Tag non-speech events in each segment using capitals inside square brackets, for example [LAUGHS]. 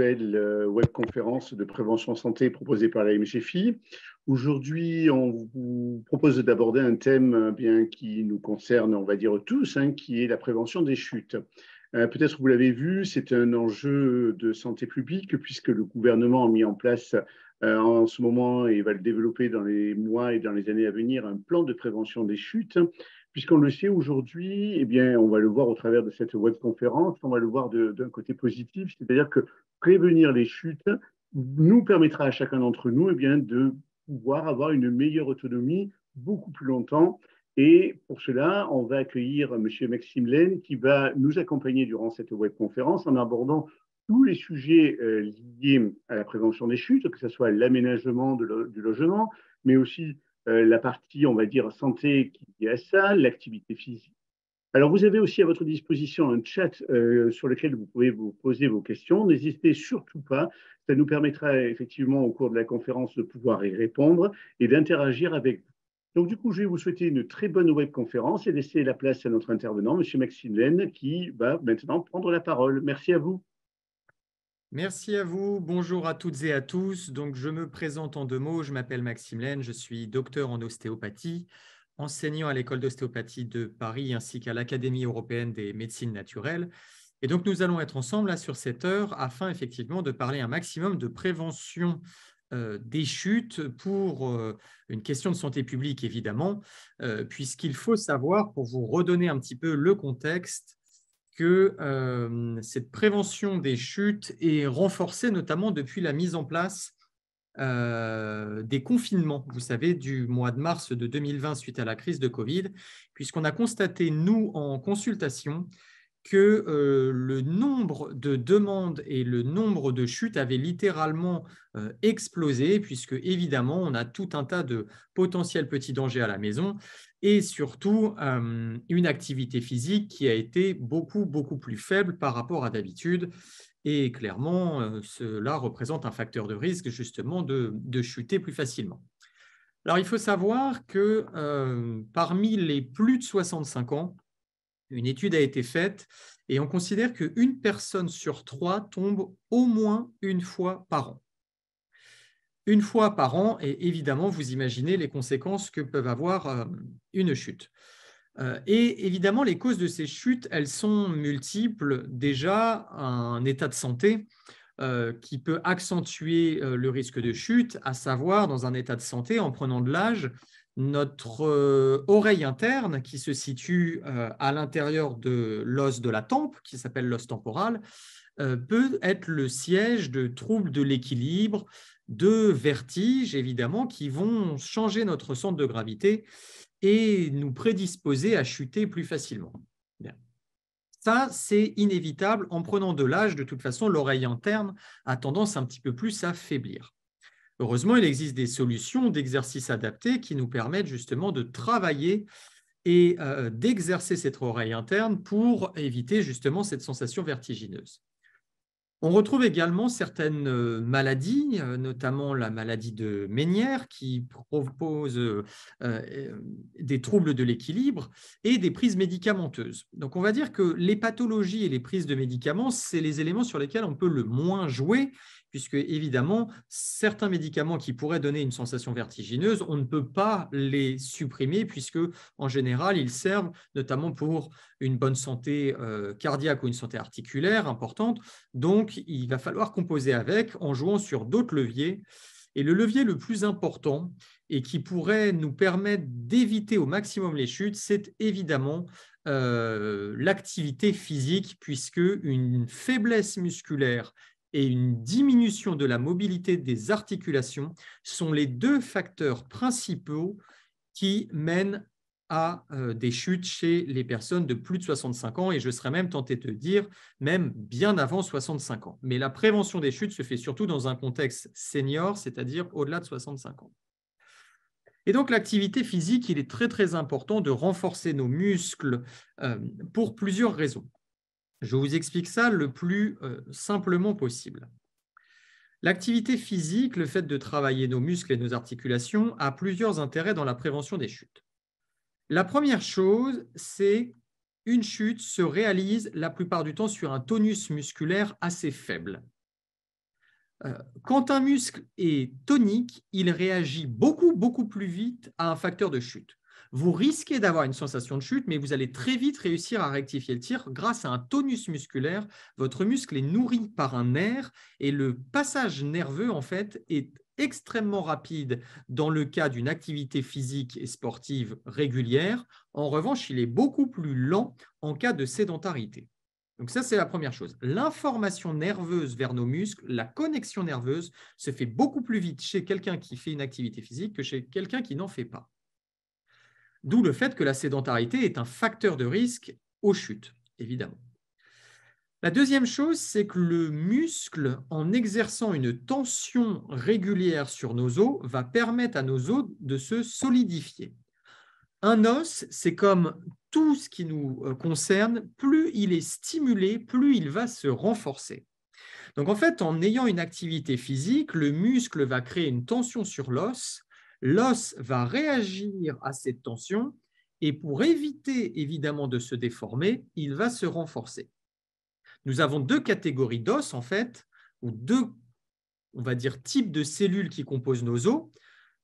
Euh, web webconférence de prévention santé proposée par la MGFI. Aujourd'hui, on vous propose d'aborder un thème euh, bien, qui nous concerne, on va dire tous, hein, qui est la prévention des chutes. Euh, peut-être vous l'avez vu, c'est un enjeu de santé publique puisque le gouvernement a mis en place en ce moment et va le développer dans les mois et dans les années à venir un plan de prévention des chutes puisqu'on le sait aujourd'hui, et eh bien, on va le voir au travers de cette webconférence, on va le voir d'un côté positif, c'est-à-dire que prévenir les chutes nous permettra à chacun d'entre nous eh bien, de pouvoir avoir une meilleure autonomie beaucoup plus longtemps. Et pour cela, on va accueillir M. Maxime Laine qui va nous accompagner durant cette webconférence en abordant tous les sujets euh, liés à la prévention des chutes, que ce soit l'aménagement du logement, mais aussi euh, la partie, on va dire, santé qui est à ça, l'activité physique alors, vous avez aussi à votre disposition un chat euh, sur lequel vous pouvez vous poser vos questions. N'hésitez surtout pas. Ça nous permettra effectivement au cours de la conférence de pouvoir y répondre et d'interagir avec vous. Donc, du coup, je vais vous souhaiter une très bonne webconférence et laisser la place à notre intervenant, M. Maxime Lenne, qui va maintenant prendre la parole. Merci à vous. Merci à vous. Bonjour à toutes et à tous. Donc, je me présente en deux mots. Je m'appelle Maxime Lenne, Je suis docteur en ostéopathie enseignant à l'école d'ostéopathie de Paris ainsi qu'à l'Académie européenne des médecines naturelles. Et donc, nous allons être ensemble là sur cette heure afin effectivement de parler un maximum de prévention euh, des chutes pour euh, une question de santé publique, évidemment, euh, puisqu'il faut savoir, pour vous redonner un petit peu le contexte, que cette prévention des chutes est renforcée notamment depuis la mise en place euh, des confinements, vous savez, du mois de mars de 2020 suite à la crise de Covid, puisqu'on a constaté, nous, en consultation, que euh, le nombre de demandes et le nombre de chutes avaient littéralement euh, explosé, puisque évidemment, on a tout un tas de potentiels petits dangers à la maison, et surtout une activité physique qui a été beaucoup, beaucoup plus faible par rapport à d'habitude. Et clairement, euh, cela représente un facteur de risque justement de, chuter plus facilement. Alors, il faut savoir que euh, parmi les plus de 65 ans, une étude a été faite et on considère qu'une personne sur trois tombe au moins une fois par an. Une fois par an, et évidemment, vous imaginez les conséquences que peuvent avoir euh, une chute. Euh, et évidemment, les causes de ces chutes, elles sont multiples. Déjà, un état de santé euh, qui peut accentuer euh, le risque de chute, à savoir, dans un état de santé, en prenant de l'âge, notre oreille interne qui se situe à l'intérieur de l'os de la tempe, qui s'appelle l'os temporal, peut être le siège de troubles de l'équilibre, de vertiges, évidemment, qui vont changer notre centre de gravité et nous prédisposer à chuter plus facilement. Ça, c'est inévitable. En prenant de l'âge, de toute façon, l'oreille interne a tendance un petit peu plus à faiblir. Heureusement, il existe des solutions d'exercice adaptés qui nous permettent justement de travailler et euh, d'exercer cette oreille interne pour éviter justement cette sensation vertigineuse. On retrouve également certaines euh, maladies, euh, notamment la maladie de Ménière, qui propose euh, des troubles de l'équilibre et des prises médicamenteuses. Donc on va dire que les pathologies et les prises de médicaments, c'est les éléments sur lesquels on peut le moins jouer puisque évidemment, certains médicaments qui pourraient donner une sensation vertigineuse, on ne peut pas les supprimer, puisque en général, ils servent notamment pour une bonne santé euh, cardiaque ou une santé articulaire importante. Donc, il va falloir composer avec en jouant sur d'autres leviers. Et le levier le plus important et qui pourrait nous permettre d'éviter au maximum les chutes, c'est évidemment euh, l'activité physique, puisque une faiblesse musculaire et une diminution de la mobilité des articulations sont les deux facteurs principaux qui mènent à euh, des chutes chez les personnes de plus de 65 ans, et je serais même tenté de dire même bien avant 65 ans. Mais la prévention des chutes se fait surtout dans un contexte senior, c'est-à-dire au-delà de 65 ans. Et donc l'activité physique, il est très très important de renforcer nos muscles euh, pour plusieurs raisons. Je vous explique ça le plus euh, simplement possible. L'activité physique, le fait de travailler nos muscles et nos articulations, a plusieurs intérêts dans la prévention des chutes. La première chose, c'est une chute se réalise la plupart du temps sur un tonus musculaire assez faible. Euh, quand un muscle est tonique, il réagit beaucoup, beaucoup plus vite à un facteur de chute. Vous risquez d'avoir une sensation de chute, mais vous allez très vite réussir à rectifier le tir grâce à un tonus musculaire. Votre muscle est nourri par un nerf et le passage nerveux, en fait, est extrêmement rapide dans le cas d'une activité physique et sportive régulière. En revanche, il est beaucoup plus lent en cas de sédentarité. Donc ça, c'est la première chose. L'information nerveuse vers nos muscles, la connexion nerveuse, se fait beaucoup plus vite chez quelqu'un qui fait une activité physique que chez quelqu'un qui n'en fait pas. D'où le fait que la sédentarité est un facteur de risque aux chutes, évidemment. La deuxième chose, c'est que le muscle, en exerçant une tension régulière sur nos os, va permettre à nos os de se solidifier. Un os, c'est comme tout ce qui nous euh, concerne, plus il est stimulé, plus il va se renforcer. Donc en fait, en ayant une activité physique, le muscle va créer une tension sur l'os l'os va réagir à cette tension et pour éviter évidemment de se déformer, il va se renforcer. Nous avons deux catégories d'os en fait, ou deux, on va dire, types de cellules qui composent nos os.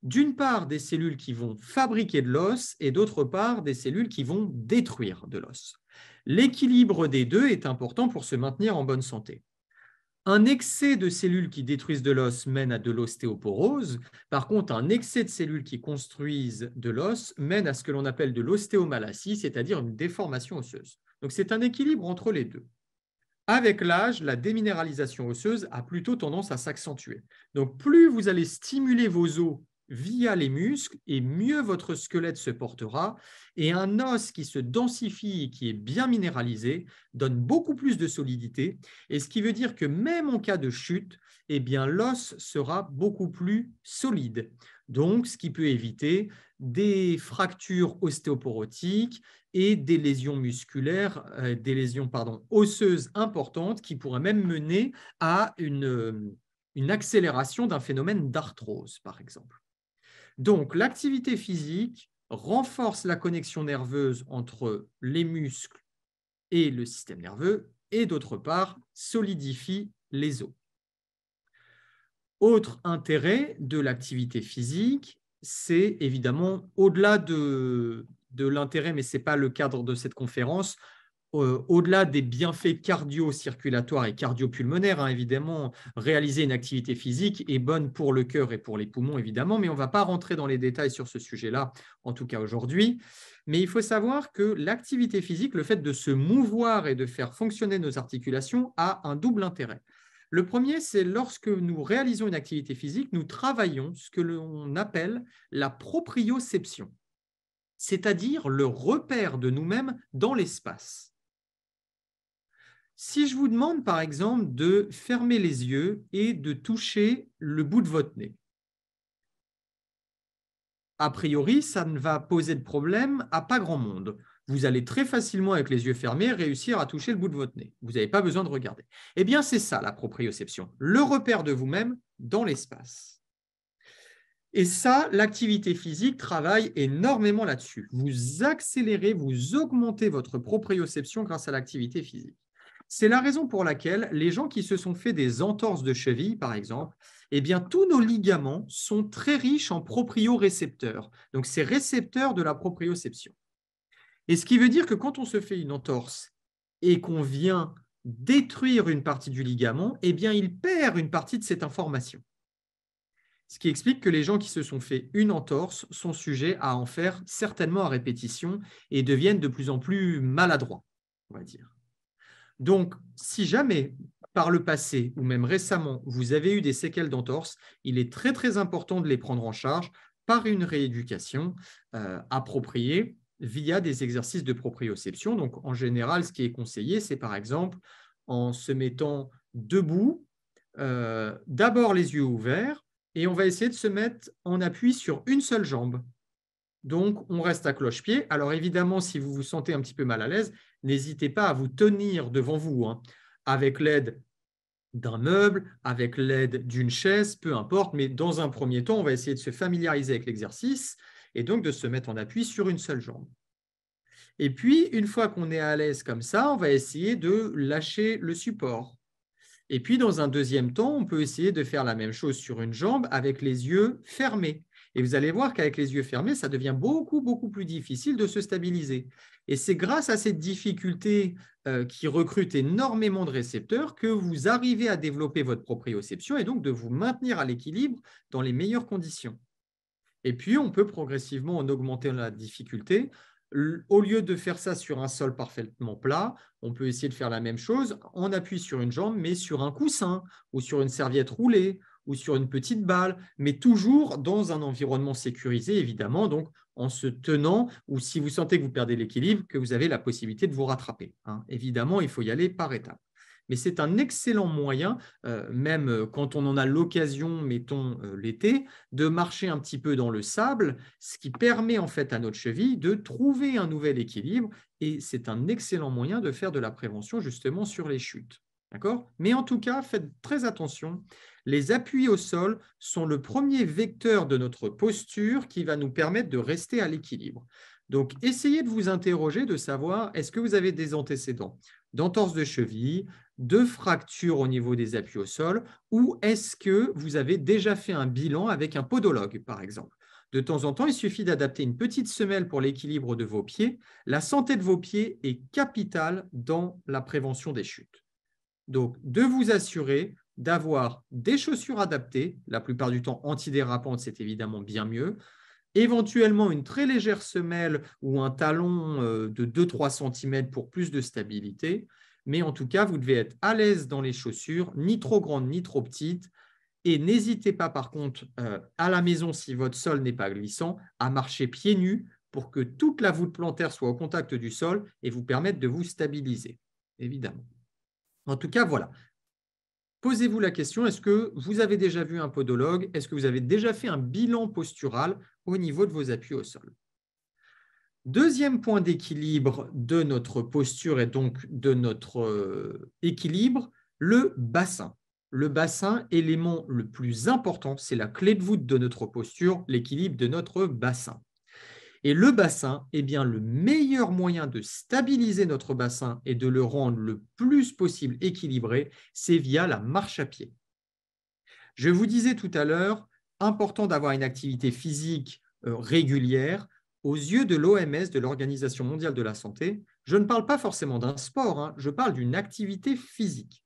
D'une part, des cellules qui vont fabriquer de l'os et d'autre part, des cellules qui vont détruire de l'os. L'équilibre des deux est important pour se maintenir en bonne santé. Un excès de cellules qui détruisent de l'os mène à de l'ostéoporose. Par contre, un excès de cellules qui construisent de l'os mène à ce que l'on appelle de l'ostéomalacie, c'est-à-dire une déformation osseuse. Donc c'est un équilibre entre les deux. Avec l'âge, la déminéralisation osseuse a plutôt tendance à s'accentuer. Donc plus vous allez stimuler vos os via les muscles et mieux votre squelette se portera. Et un os qui se densifie et qui est bien minéralisé donne beaucoup plus de solidité. Et ce qui veut dire que même en cas de chute, eh bien l'os sera beaucoup plus solide. Donc, ce qui peut éviter des fractures ostéoporotiques et des lésions musculaires, euh, des lésions osseuses importantes qui pourraient même mener à une euh, accélération d'un phénomène d'arthrose, par exemple. Donc, l'activité physique renforce la connexion nerveuse entre les muscles et le système nerveux, et d'autre part, solidifie les os. Autre intérêt de l'activité physique, c'est évidemment, au-delà de, de l'intérêt, mais ce n'est pas le cadre de cette conférence, euh, au-delà des bienfaits cardio-circulatoires et cardio-pulmonaires, hein, évidemment, réaliser une activité physique est bonne pour le cœur et pour les poumons, évidemment, mais on ne va pas rentrer dans les détails sur ce sujet-là, en tout cas aujourd'hui. Mais il faut savoir que l'activité physique, le fait de se mouvoir et de faire fonctionner nos articulations, a un double intérêt. Le premier, c'est lorsque nous réalisons une activité physique, nous travaillons ce que l'on appelle la proprioception, c'est-à-dire le repère de nous-mêmes dans l'espace. Si je vous demande, par exemple, de fermer les yeux et de toucher le bout de votre nez, a priori, ça ne va poser de problème à pas grand monde. Vous allez très facilement, avec les yeux fermés, réussir à toucher le bout de votre nez. Vous n'avez pas besoin de regarder. Eh bien, c'est ça la proprioception, le repère de vous-même dans l'espace. Et ça, l'activité physique travaille énormément là-dessus. Vous accélérez, vous augmentez votre proprioception grâce à l'activité physique. C'est la raison pour laquelle les gens qui se sont fait des entorses de cheville, par exemple, eh bien, tous nos ligaments sont très riches en proprio-récepteurs, donc ces récepteurs de la proprioception. Et ce qui veut dire que quand on se fait une entorse et qu'on vient détruire une partie du ligament, eh bien, il perd une partie de cette information. Ce qui explique que les gens qui se sont fait une entorse sont sujets à en faire certainement à répétition et deviennent de plus en plus maladroits, on va dire. Donc, si jamais par le passé ou même récemment, vous avez eu des séquelles d'entorse, il est très très important de les prendre en charge par une rééducation euh, appropriée via des exercices de proprioception. Donc, en général, ce qui est conseillé, c'est par exemple en se mettant debout, euh, d'abord les yeux ouverts, et on va essayer de se mettre en appui sur une seule jambe. Donc, on reste à cloche-pied. Alors, évidemment, si vous vous sentez un petit peu mal à l'aise, n'hésitez pas à vous tenir devant vous hein, avec l'aide d'un meuble, avec l'aide d'une chaise, peu importe, mais dans un premier temps, on va essayer de se familiariser avec l'exercice et donc de se mettre en appui sur une seule jambe. Et puis, une fois qu'on est à l'aise comme ça, on va essayer de lâcher le support. Et puis, dans un deuxième temps, on peut essayer de faire la même chose sur une jambe avec les yeux fermés. Et vous allez voir qu'avec les yeux fermés, ça devient beaucoup, beaucoup plus difficile de se stabiliser. Et c'est grâce à cette difficulté euh, qui recrute énormément de récepteurs que vous arrivez à développer votre proprioception et donc de vous maintenir à l'équilibre dans les meilleures conditions. Et puis, on peut progressivement en augmenter la difficulté. Au lieu de faire ça sur un sol parfaitement plat, on peut essayer de faire la même chose. en appui sur une jambe, mais sur un coussin ou sur une serviette roulée ou sur une petite balle, mais toujours dans un environnement sécurisé, évidemment, donc en se tenant, ou si vous sentez que vous perdez l'équilibre, que vous avez la possibilité de vous rattraper. Hein. Évidemment, il faut y aller par étapes. Mais c'est un excellent moyen, euh, même quand on en a l'occasion, mettons euh, l'été, de marcher un petit peu dans le sable, ce qui permet en fait à notre cheville de trouver un nouvel équilibre. Et c'est un excellent moyen de faire de la prévention justement sur les chutes. Mais en tout cas, faites très attention. Les appuis au sol sont le premier vecteur de notre posture qui va nous permettre de rester à l'équilibre. Donc, essayez de vous interroger, de savoir est-ce que vous avez des antécédents d'entorse de cheville, de fracture au niveau des appuis au sol, ou est-ce que vous avez déjà fait un bilan avec un podologue, par exemple De temps en temps, il suffit d'adapter une petite semelle pour l'équilibre de vos pieds. La santé de vos pieds est capitale dans la prévention des chutes. Donc, de vous assurer d'avoir des chaussures adaptées, la plupart du temps antidérapantes, c'est évidemment bien mieux, éventuellement une très légère semelle ou un talon euh, de 2-3 cm pour plus de stabilité, mais en tout cas, vous devez être à l'aise dans les chaussures, ni trop grandes ni trop petites, et n'hésitez pas par contre euh, à la maison, si votre sol n'est pas glissant, à marcher pieds nus pour que toute la voûte plantaire soit au contact du sol et vous permette de vous stabiliser, évidemment. En tout cas, voilà. Posez-vous la question, est-ce que vous avez déjà vu un podologue Est-ce que vous avez déjà fait un bilan postural au niveau de vos appuis au sol Deuxième point d'équilibre de notre posture et donc de notre euh, équilibre, le bassin. Le bassin, élément le plus important, c'est la clé de voûte de notre posture, l'équilibre de notre bassin. Et le bassin, eh bien, le meilleur moyen de stabiliser notre bassin et de le rendre le plus possible équilibré, c'est via la marche à pied. Je vous disais tout à l'heure, important d'avoir une activité physique euh, régulière. Aux yeux de l'OMS, de l'Organisation mondiale de la santé, je ne parle pas forcément d'un sport, hein, je parle d'une activité physique.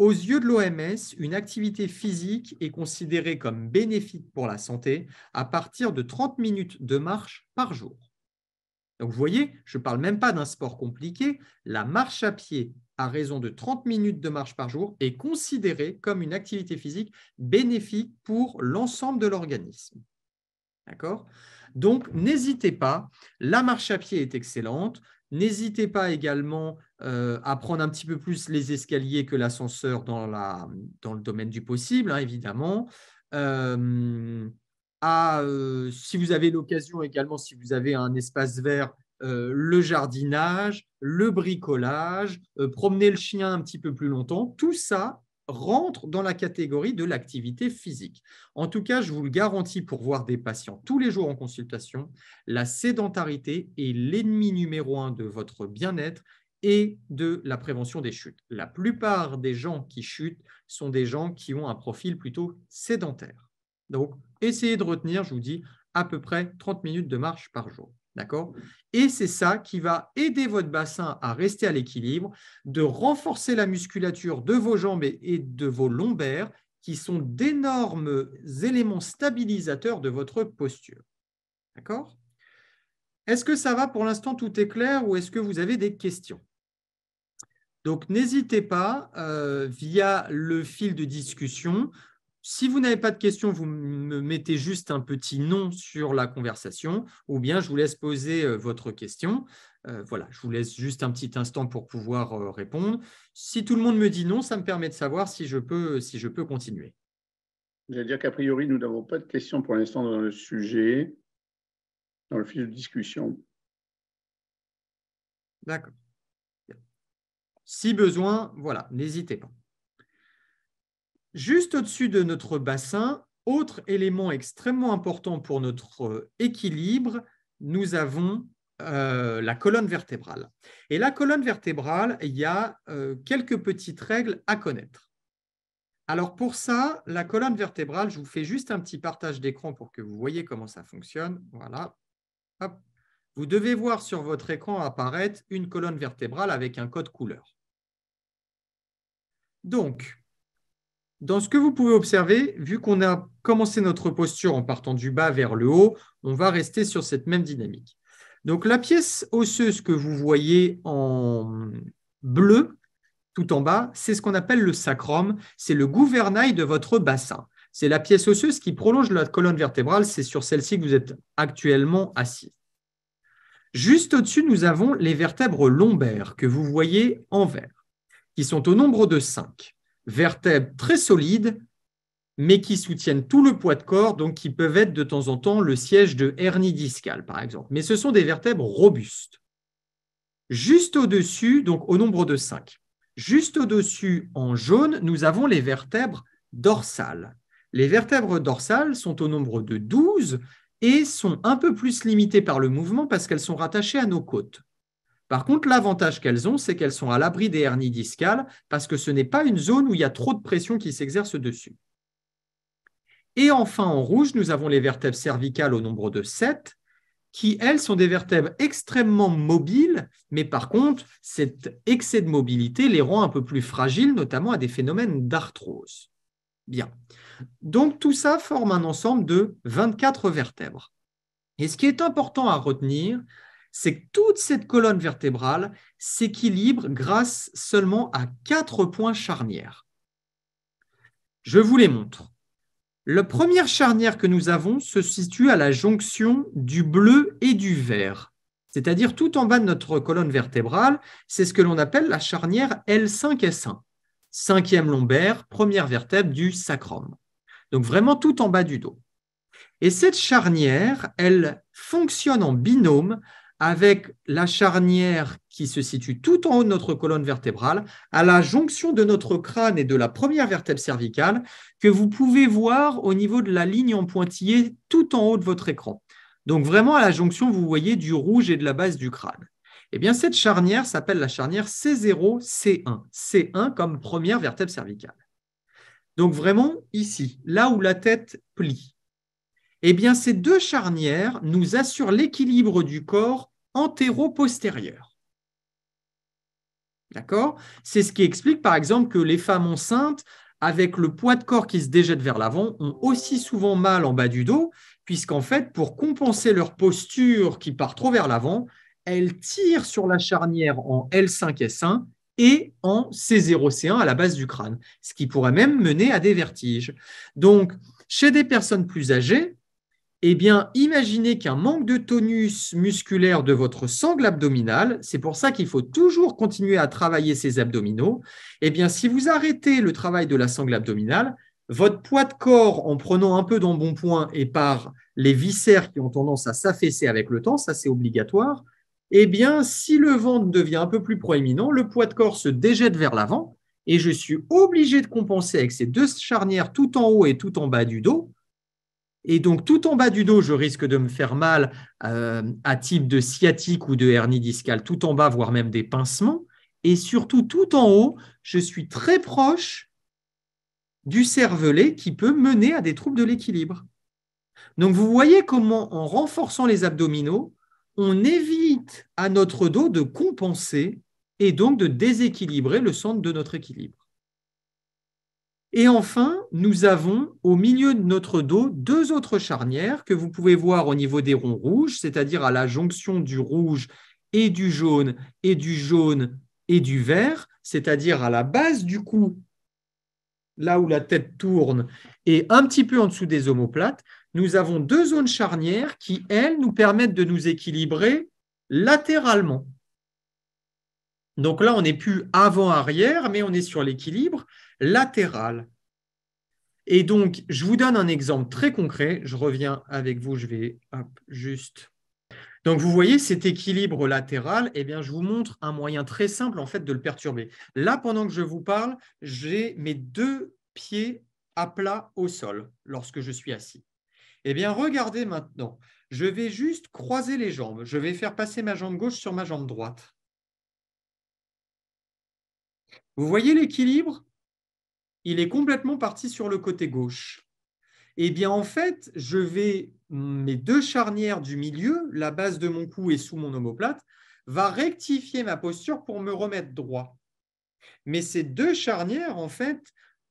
Aux yeux de l'OMS, une activité physique est considérée comme bénéfique pour la santé à partir de 30 minutes de marche par jour. Donc vous voyez, je ne parle même pas d'un sport compliqué, la marche à pied à raison de 30 minutes de marche par jour est considérée comme une activité physique bénéfique pour l'ensemble de l'organisme. D'accord Donc, n'hésitez pas. La marche à pied est excellente. N'hésitez pas également euh, à prendre un petit peu plus les escaliers que l'ascenseur dans, dans, le domaine du possible, hein, évidemment. Euh, à, euh, si vous avez l'occasion également, si vous avez un espace vert, le jardinage, le bricolage, promener le chien un petit peu plus longtemps, tout ça, rentre dans la catégorie de l'activité physique. En tout cas, je vous le garantis pour voir des patients tous les jours en consultation, la sédentarité est l'ennemi numéro un de votre bien-être et de la prévention des chutes. La plupart des gens qui chutent sont des gens qui ont un profil plutôt sédentaire. Donc, essayez de retenir, je vous dis, à peu près 30 minutes de marche par jour. D'accord Et c'est ça qui va aider votre bassin à rester à l'équilibre, de renforcer la musculature de vos jambes et de vos lombaires, qui sont d'énormes éléments stabilisateurs de votre posture. D'accord Est-ce que ça va pour l'instant Tout est clair ou est-ce que vous avez des questions donc n'hésitez pas, euh, via le fil de discussion, si vous n'avez pas de questions, vous me mettez juste un petit nom sur la conversation ou bien je vous laisse poser euh, votre question. Euh, voilà, je vous laisse juste un petit instant pour pouvoir euh, répondre. Si tout le monde me dit non, ça me permet de savoir si je peux, si je peux continuer. dire qu'a priori, nous n'avons pas de questions pour l'instant dans le sujet, dans le fil de discussion. D'accord. Si besoin, voilà, n'hésitez pas. Juste au-dessus de notre bassin, autre élément extrêmement important pour notre euh, équilibre, nous avons euh, la colonne vertébrale. Et la colonne vertébrale, il y a euh, quelques petites règles à connaître. Alors pour ça, la colonne vertébrale, je vous fais juste un petit partage d'écran pour que vous voyez comment ça fonctionne. Voilà. Vous devez voir sur votre écran apparaître une colonne vertébrale avec un code couleur. Donc, dans ce que vous pouvez observer, vu qu'on a commencé notre posture en partant du bas vers le haut, on va rester sur cette même dynamique. Donc la pièce osseuse que vous voyez en bleu tout en bas, c'est ce qu'on appelle le sacrum, c'est le gouvernail de votre bassin. C'est la pièce osseuse qui prolonge la colonne vertébrale, c'est sur celle-ci que vous êtes actuellement assis. Juste au-dessus, nous avons les vertèbres lombaires que vous voyez en vert, qui sont au nombre de cinq vertèbres très solides, mais qui soutiennent tout le poids de corps, donc qui peuvent être de temps en temps le siège de hernie discale, par exemple. Mais ce sont des vertèbres robustes. Juste au-dessus, donc au nombre de 5, juste au-dessus en jaune, nous avons les vertèbres dorsales. Les vertèbres dorsales sont au nombre de 12 et sont un peu plus limitées par le mouvement parce qu'elles sont rattachées à nos côtes. Par contre, l'avantage qu'elles ont, c'est qu'elles sont à l'abri des hernies discales parce que ce n'est pas une zone où il y a trop de pression qui s'exerce dessus. Et enfin, en rouge, nous avons les vertèbres cervicales au nombre de 7 qui, elles, sont des vertèbres extrêmement mobiles, mais par contre, cet excès de mobilité les rend un peu plus fragiles, notamment à des phénomènes d'arthrose. Bien. Donc tout ça forme un ensemble de 24 vertèbres. Et ce qui est important à retenir, c'est que toute cette colonne vertébrale s'équilibre grâce seulement à quatre points charnières. Je vous les montre. La première charnière que nous avons se situe à la jonction du bleu et du vert, c'est-à-dire tout en bas de notre colonne vertébrale, c'est ce que l'on appelle la charnière L5S1, cinquième lombaire, première vertèbre du sacrum. Donc vraiment tout en bas du dos. Et cette charnière, elle fonctionne en binôme avec la charnière qui se situe tout en haut de notre colonne vertébrale, à la jonction de notre crâne et de la première vertèbre cervicale, que vous pouvez voir au niveau de la ligne en pointillé tout en haut de votre écran. Donc vraiment à la jonction, vous voyez du rouge et de la base du crâne. Eh bien, cette charnière s'appelle la charnière C0, C1. C1 comme première vertèbre cervicale. Donc vraiment ici, là où la tête plie. Eh bien, ces deux charnières nous assurent l'équilibre du corps antéro-postérieure. D'accord C'est ce qui explique, par exemple, que les femmes enceintes, avec le poids de corps qui se déjette vers l'avant, ont aussi souvent mal en bas du dos, puisqu'en fait, pour compenser leur posture qui part trop vers l'avant, elles tirent sur la charnière en L5S1 et en C0C1 à la base du crâne, ce qui pourrait même mener à des vertiges. Donc, chez des personnes plus âgées, eh bien, imaginez qu'un manque de tonus musculaire de votre sangle abdominale, c'est pour ça qu'il faut toujours continuer à travailler ses abdominaux, eh bien, si vous arrêtez le travail de la sangle abdominale, votre poids de corps, en prenant un peu d'embonpoint et par les viscères qui ont tendance à s'affaisser avec le temps, ça c'est obligatoire, eh bien, si le ventre devient un peu plus proéminent, le poids de corps se déjette vers l'avant et je suis obligé de compenser avec ces deux charnières tout en haut et tout en bas du dos et donc, tout en bas du dos, je risque de me faire mal euh, à type de sciatique ou de hernie discale, tout en bas, voire même des pincements. Et surtout, tout en haut, je suis très proche du cervelet qui peut mener à des troubles de l'équilibre. Donc, vous voyez comment, en renforçant les abdominaux, on évite à notre dos de compenser et donc de déséquilibrer le centre de notre équilibre. Et enfin, nous avons au milieu de notre dos deux autres charnières que vous pouvez voir au niveau des ronds rouges, c'est-à-dire à la jonction du rouge et du jaune et du jaune et du vert, c'est-à-dire à la base du cou, là où la tête tourne, et un petit peu en dessous des omoplates, nous avons deux zones charnières qui, elles, nous permettent de nous équilibrer latéralement. Donc là, on n'est plus avant-arrière, mais on est sur l'équilibre latéral. Et donc, je vous donne un exemple très concret. Je reviens avec vous, je vais juste. Donc, vous voyez cet équilibre latéral, eh bien, je vous montre un moyen très simple en fait de le perturber. Là, pendant que je vous parle, j'ai mes deux pieds à plat au sol lorsque je suis assis. Eh bien, regardez maintenant. Je vais juste croiser les jambes. Je vais faire passer ma jambe gauche sur ma jambe droite. Vous voyez l'équilibre Il est complètement parti sur le côté gauche. Eh bien, en fait, je vais, mes deux charnières du milieu, la base de mon cou et sous mon omoplate, va rectifier ma posture pour me remettre droit. Mais ces deux charnières, en fait,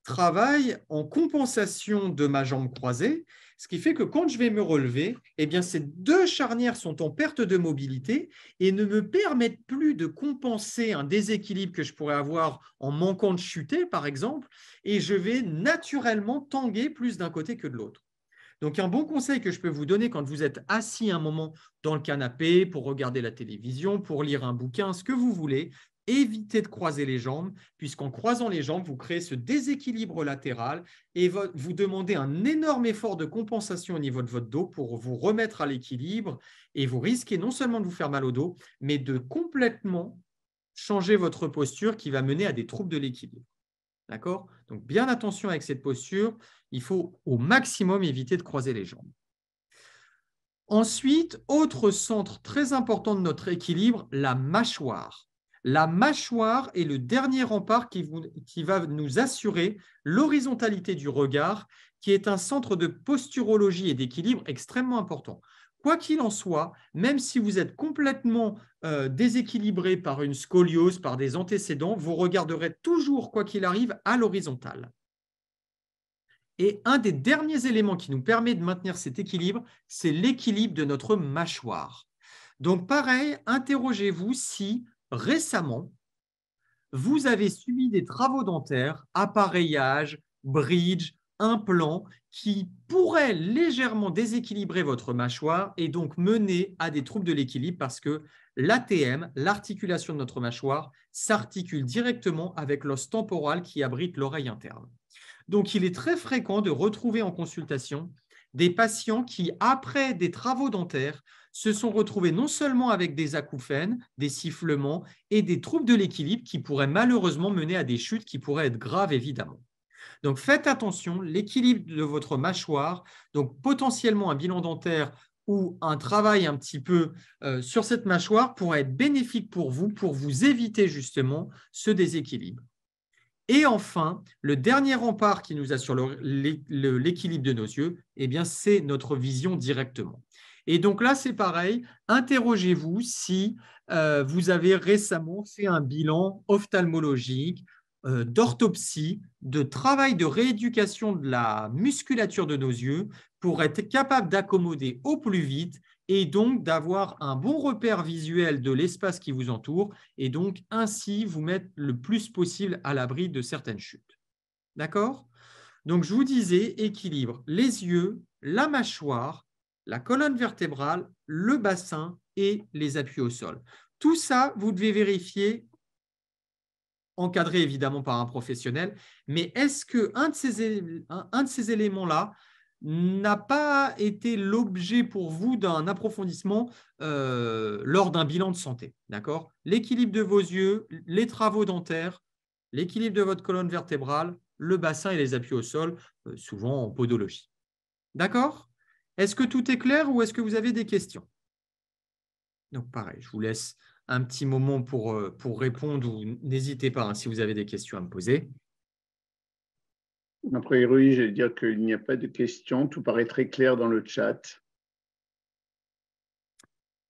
travaillent en compensation de ma jambe croisée ce qui fait que quand je vais me relever, eh bien, ces deux charnières sont en perte de mobilité et ne me permettent plus de compenser un déséquilibre que je pourrais avoir en manquant de chuter, par exemple, et je vais naturellement tanguer plus d'un côté que de l'autre. Donc, un bon conseil que je peux vous donner quand vous êtes assis un moment dans le canapé pour regarder la télévision, pour lire un bouquin, ce que vous voulez, évitez de croiser les jambes, puisqu'en croisant les jambes, vous créez ce déséquilibre latéral et vous demandez un énorme effort de compensation au niveau de votre dos pour vous remettre à l'équilibre et vous risquez non seulement de vous faire mal au dos, mais de complètement changer votre posture qui va mener à des troubles de l'équilibre. D'accord Donc bien attention avec cette posture, il faut au maximum éviter de croiser les jambes. Ensuite, autre centre très important de notre équilibre, la mâchoire. La mâchoire est le dernier rempart qui, va nous assurer l'horizontalité du regard, qui est un centre de posturologie et d'équilibre extrêmement important. Quoi qu'il en soit, même si vous êtes complètement euh, déséquilibré par une scoliose, par des antécédents, vous regarderez toujours, quoi qu'il arrive, à l'horizontale. Et un des derniers éléments qui nous permet de maintenir cet équilibre, c'est l'équilibre de notre mâchoire. Donc pareil, interrogez-vous si récemment, vous avez subi des travaux dentaires, appareillage, bridge, implants, qui pourraient légèrement déséquilibrer votre mâchoire et donc mener à des troubles de l'équilibre parce que l'ATM, l'articulation de notre mâchoire, s'articule directement avec l'os temporal qui abrite l'oreille interne. Donc il est très fréquent de retrouver en consultation des patients qui, après des travaux dentaires, se sont retrouvés non seulement avec des acouphènes, des sifflements et des troubles de l'équilibre qui pourraient malheureusement mener à des chutes qui pourraient être graves évidemment. Donc faites attention, l'équilibre de votre mâchoire, donc potentiellement un bilan dentaire ou un travail un petit peu euh, sur cette mâchoire pourrait être bénéfique pour vous pour vous éviter justement ce déséquilibre. Et enfin, le dernier rempart qui nous assure l'équilibre de nos yeux, eh bien, c'est notre vision directement. Et donc là, c'est pareil, interrogez-vous si euh, vous avez récemment fait un bilan ophtalmologique, euh, d'orthopsie, de travail de rééducation de la musculature de nos yeux pour être capable d'accommoder au plus vite et donc d'avoir un bon repère visuel de l'espace qui vous entoure et donc ainsi vous mettre le plus possible à l'abri de certaines chutes. D'accord Donc je vous disais équilibre les yeux, la mâchoire la colonne vertébrale, le bassin et les appuis au sol. Tout ça, vous devez vérifier, encadré évidemment par un professionnel, mais est-ce qu'un de ces, un de ces éléments-là n'a pas été l'objet pour vous d'un approfondissement euh, lors d'un bilan de santé D'accord L'équilibre de vos yeux, les travaux dentaires, l'équilibre de votre colonne vertébrale, le bassin et les appuis au sol, euh, souvent en podologie. D'accord est-ce que tout est clair ou est-ce que vous avez des questions Donc pareil, je vous laisse un petit moment pour, euh, pour répondre ou n'hésitez pas hein, si vous avez des questions à me poser. Après, Rui, je vais dire qu'il n'y a pas de questions. Tout paraît très clair dans le chat.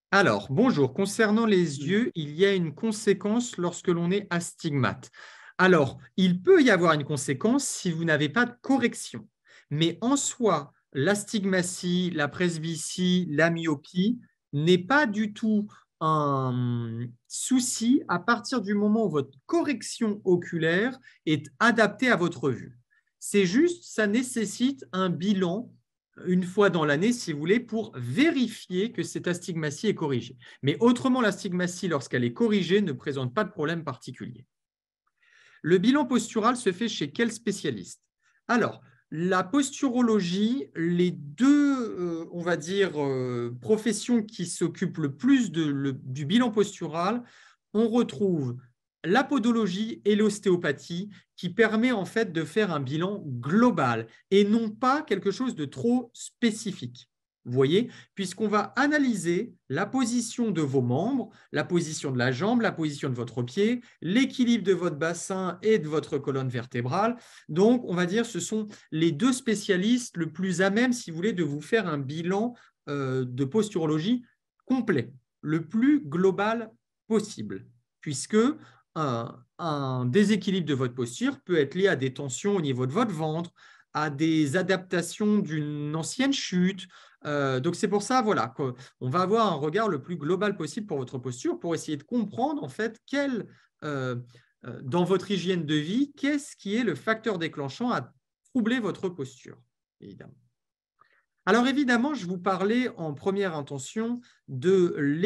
Alors, bonjour. Concernant les yeux, il y a une conséquence lorsque l'on est astigmate. Alors, il peut y avoir une conséquence si vous n'avez pas de correction. Mais en soi, L'astigmatie, stigmatie, la presbytie, la myopie n'est pas du tout un hum, souci à partir du moment où votre correction oculaire est adaptée à votre vue. C'est juste, ça nécessite un bilan une fois dans l'année, si vous voulez, pour vérifier que cette astigmatie est corrigée. Mais autrement, l'astigmatie, lorsqu'elle est corrigée, ne présente pas de problème particulier. Le bilan postural se fait chez quel spécialiste Alors, la posturologie, les deux, euh, on va dire, euh, professions qui s'occupent le plus du bilan postural, on retrouve la podologie et l'ostéopathie qui permet en fait de faire un bilan global et non pas quelque chose de trop spécifique. Vous voyez Puisqu'on va analyser la position de vos membres, la position de la jambe, la position de votre pied, l'équilibre de votre bassin et de votre colonne vertébrale. Donc, on va dire ce sont les deux spécialistes le plus à même, si vous voulez, de vous faire un bilan euh, de posturologie complet, le plus global possible, puisque un déséquilibre de votre posture peut être lié à des tensions au niveau de votre ventre, à des adaptations d'une ancienne chute, euh, donc c'est pour ça, qu'on va avoir un regard le plus global possible pour votre posture, pour essayer de comprendre en fait quel, euh, euh, dans votre hygiène de vie, qu'est-ce qui est le facteur déclenchant à troubler votre posture, évidemment. Alors évidemment, je vous parlais en première intention des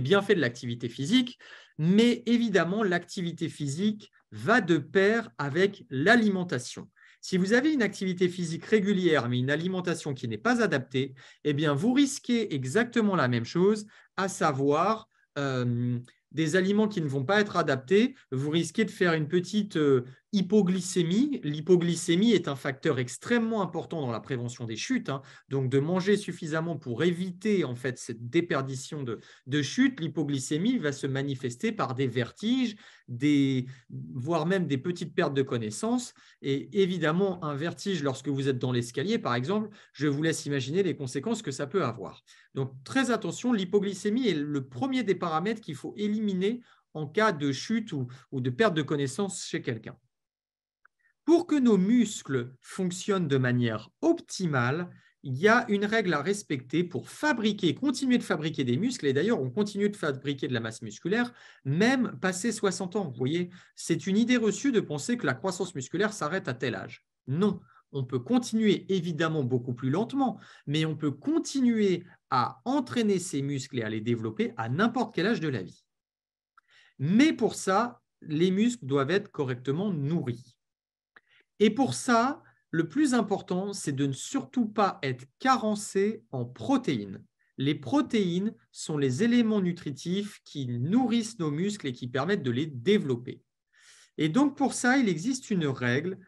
bienfaits de l'activité physique, mais évidemment, l'activité physique va de pair avec l'alimentation. Si vous avez une activité physique régulière mais une alimentation qui n'est pas adaptée, eh bien vous risquez exactement la même chose, à savoir euh, des aliments qui ne vont pas être adaptés, vous risquez de faire une petite euh, hypoglycémie. L'hypoglycémie est un facteur extrêmement important dans la prévention des chutes. Hein. Donc, de manger suffisamment pour éviter en fait cette déperdition de, chute, l'hypoglycémie va se manifester par des vertiges, des, voire même des petites pertes de connaissance. Et évidemment, un vertige lorsque vous êtes dans l'escalier, par exemple, je vous laisse imaginer les conséquences que ça peut avoir. Donc très attention, l'hypoglycémie est le premier des paramètres qu'il faut éliminer en cas de chute ou, de perte de connaissance chez quelqu'un. Pour que nos muscles fonctionnent de manière optimale, il y a une règle à respecter pour fabriquer, continuer de fabriquer des muscles. Et d'ailleurs, on continue de fabriquer de la masse musculaire, même passé 60 ans. Vous voyez, c'est une idée reçue de penser que la croissance musculaire s'arrête à tel âge. Non, on peut continuer évidemment beaucoup plus lentement, mais on peut continuer à entraîner ses muscles et à les développer à n'importe quel âge de la vie. Mais pour ça, les muscles doivent être correctement nourris. Et pour ça, le plus important, c'est de ne surtout pas être carencé en protéines. Les protéines sont les éléments nutritifs qui nourrissent nos muscles et qui permettent de les développer. Et donc pour ça, il existe une règle,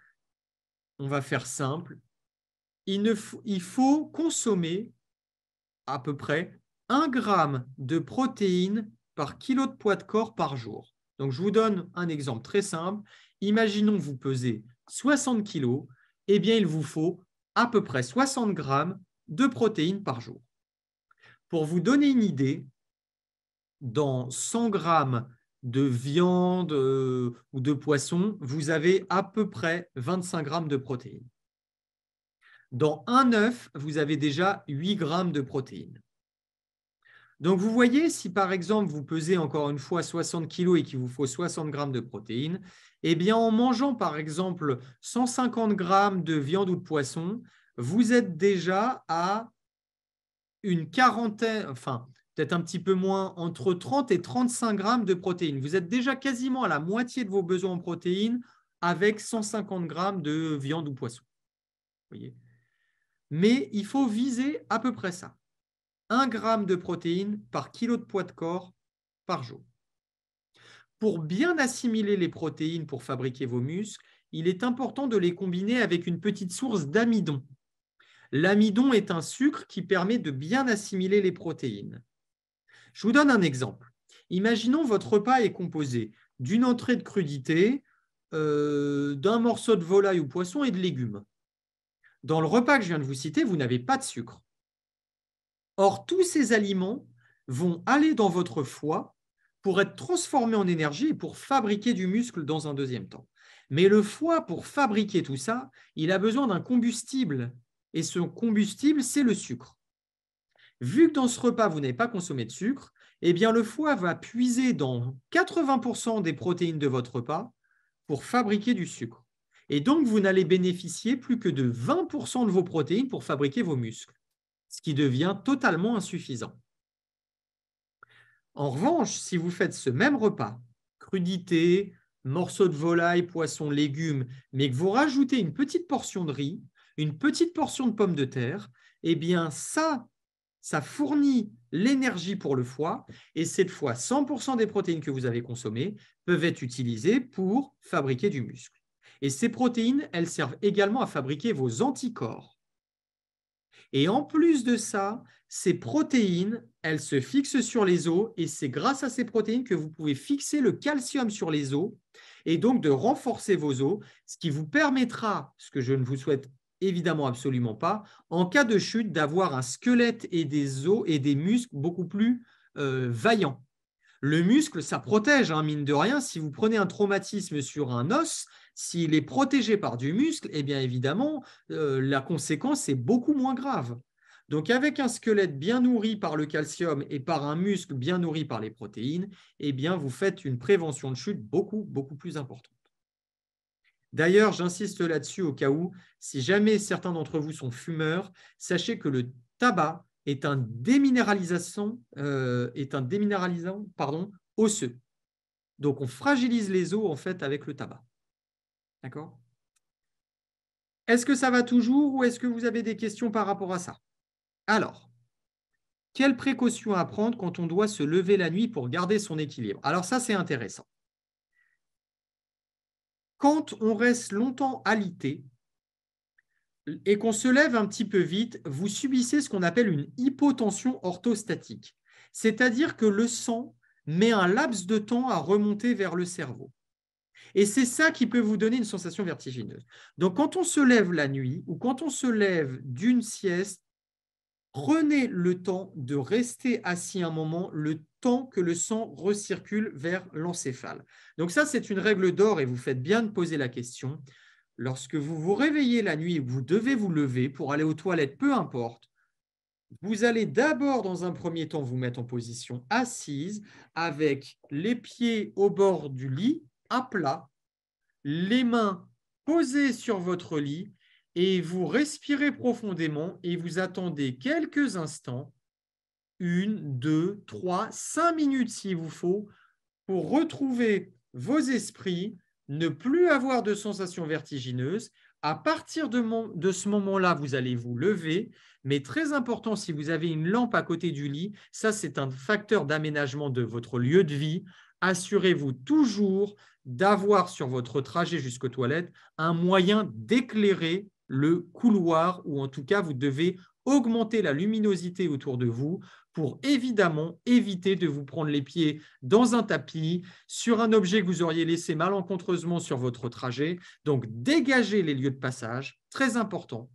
on va faire simple, il, il faut consommer à peu près 1 gramme de protéines par kilo de poids de corps par jour. Donc, je vous donne un exemple très simple. Imaginons vous pesez 60 kg, eh bien, il vous faut à peu près 60 grammes de protéines par jour. Pour vous donner une idée, dans 100 grammes de viande euh, ou de poisson, vous avez à peu près 25 grammes de protéines. Dans un œuf, vous avez déjà 8 grammes de protéines. Donc vous voyez, si par exemple vous pesez encore une fois 60 kg et qu'il vous faut 60 grammes de protéines, eh bien en mangeant par exemple 150 grammes de viande ou de poisson, vous êtes déjà à une quarantaine, enfin peut-être un petit peu moins, entre 30 et 35 grammes de protéines. Vous êtes déjà quasiment à la moitié de vos besoins en protéines avec 150 grammes de viande ou poisson. Vous voyez mais il faut viser à peu près ça. 1 g de protéines par kilo de poids de corps par jour. Pour bien assimiler les protéines pour fabriquer vos muscles, il est important de les combiner avec une petite source d'amidon. L'amidon est un sucre qui permet de bien assimiler les protéines. Je vous donne un exemple. Imaginons votre repas est composé d'une entrée de crudité, euh, d'un morceau de volaille ou poisson et de légumes. Dans le repas que je viens de vous citer, vous n'avez pas de sucre. Or, tous ces aliments vont aller dans votre foie pour être transformés en énergie et pour fabriquer du muscle dans un deuxième temps. Mais le foie, pour fabriquer tout ça, il a besoin d'un combustible. Et ce combustible, c'est le sucre. Vu que dans ce repas, vous n'avez pas consommé de sucre, eh bien, le foie va puiser dans 80% des protéines de votre repas pour fabriquer du sucre. Et donc, vous n'allez bénéficier plus que de 20% de vos protéines pour fabriquer vos muscles, ce qui devient totalement insuffisant. En revanche, si vous faites ce même repas, crudité, morceaux de volaille, poisson, légumes, mais que vous rajoutez une petite portion de riz, une petite portion de pommes de terre, eh bien ça, ça fournit l'énergie pour le foie et cette fois 100% des protéines que vous avez consommées peuvent être utilisées pour fabriquer du muscle. Et ces protéines, elles servent également à fabriquer vos anticorps. Et en plus de ça, ces protéines, elles se fixent sur les os et c'est grâce à ces protéines que vous pouvez fixer le calcium sur les os et donc de renforcer vos os, ce qui vous permettra, ce que je ne vous souhaite évidemment absolument pas, en cas de chute, d'avoir un squelette et des os et des muscles beaucoup plus euh, vaillants. Le muscle, ça protège, hein, mine de rien. Si vous prenez un traumatisme sur un os, s'il est protégé par du muscle, eh bien évidemment, euh, la conséquence est beaucoup moins grave. Donc avec un squelette bien nourri par le calcium et par un muscle bien nourri par les protéines, eh bien vous faites une prévention de chute beaucoup, beaucoup plus importante. D'ailleurs, j'insiste là-dessus au cas où, si jamais certains d'entre vous sont fumeurs, sachez que le tabac est un déminéralisation, euh, est un déminéralisant pardon, osseux. Donc on fragilise les os en fait avec le tabac. D'accord Est-ce que ça va toujours ou est-ce que vous avez des questions par rapport à ça Alors, quelles précautions à prendre quand on doit se lever la nuit pour garder son équilibre Alors ça, c'est intéressant. Quand on reste longtemps alité et qu'on se lève un petit peu vite, vous subissez ce qu'on appelle une hypotension orthostatique, c'est-à-dire que le sang met un laps de temps à remonter vers le cerveau. Et c'est ça qui peut vous donner une sensation vertigineuse. Donc quand on se lève la nuit ou quand on se lève d'une sieste, prenez le temps de rester assis un moment, le temps que le sang recircule vers l'encéphale. Donc ça, c'est une règle d'or et vous faites bien de poser la question. Lorsque vous vous réveillez la nuit vous devez vous lever pour aller aux toilettes, peu importe, vous allez d'abord, dans un premier temps, vous mettre en position assise avec les pieds au bord du lit, à plat, les mains posées sur votre lit et vous respirez profondément et vous attendez quelques instants, une, deux, trois, cinq minutes s'il vous faut, pour retrouver vos esprits, ne plus avoir de sensations vertigineuses. À partir de, de ce moment-là, vous allez vous lever, mais très important, si vous avez une lampe à côté du lit, ça c'est un facteur d'aménagement de votre lieu de vie. Assurez-vous toujours d'avoir sur votre trajet jusqu'aux toilettes un moyen d'éclairer le couloir, ou en tout cas, vous devez augmenter la luminosité autour de vous pour évidemment éviter de vous prendre les pieds dans un tapis, sur un objet que vous auriez laissé malencontreusement sur votre trajet. Donc, dégagez les lieux de passage, très important.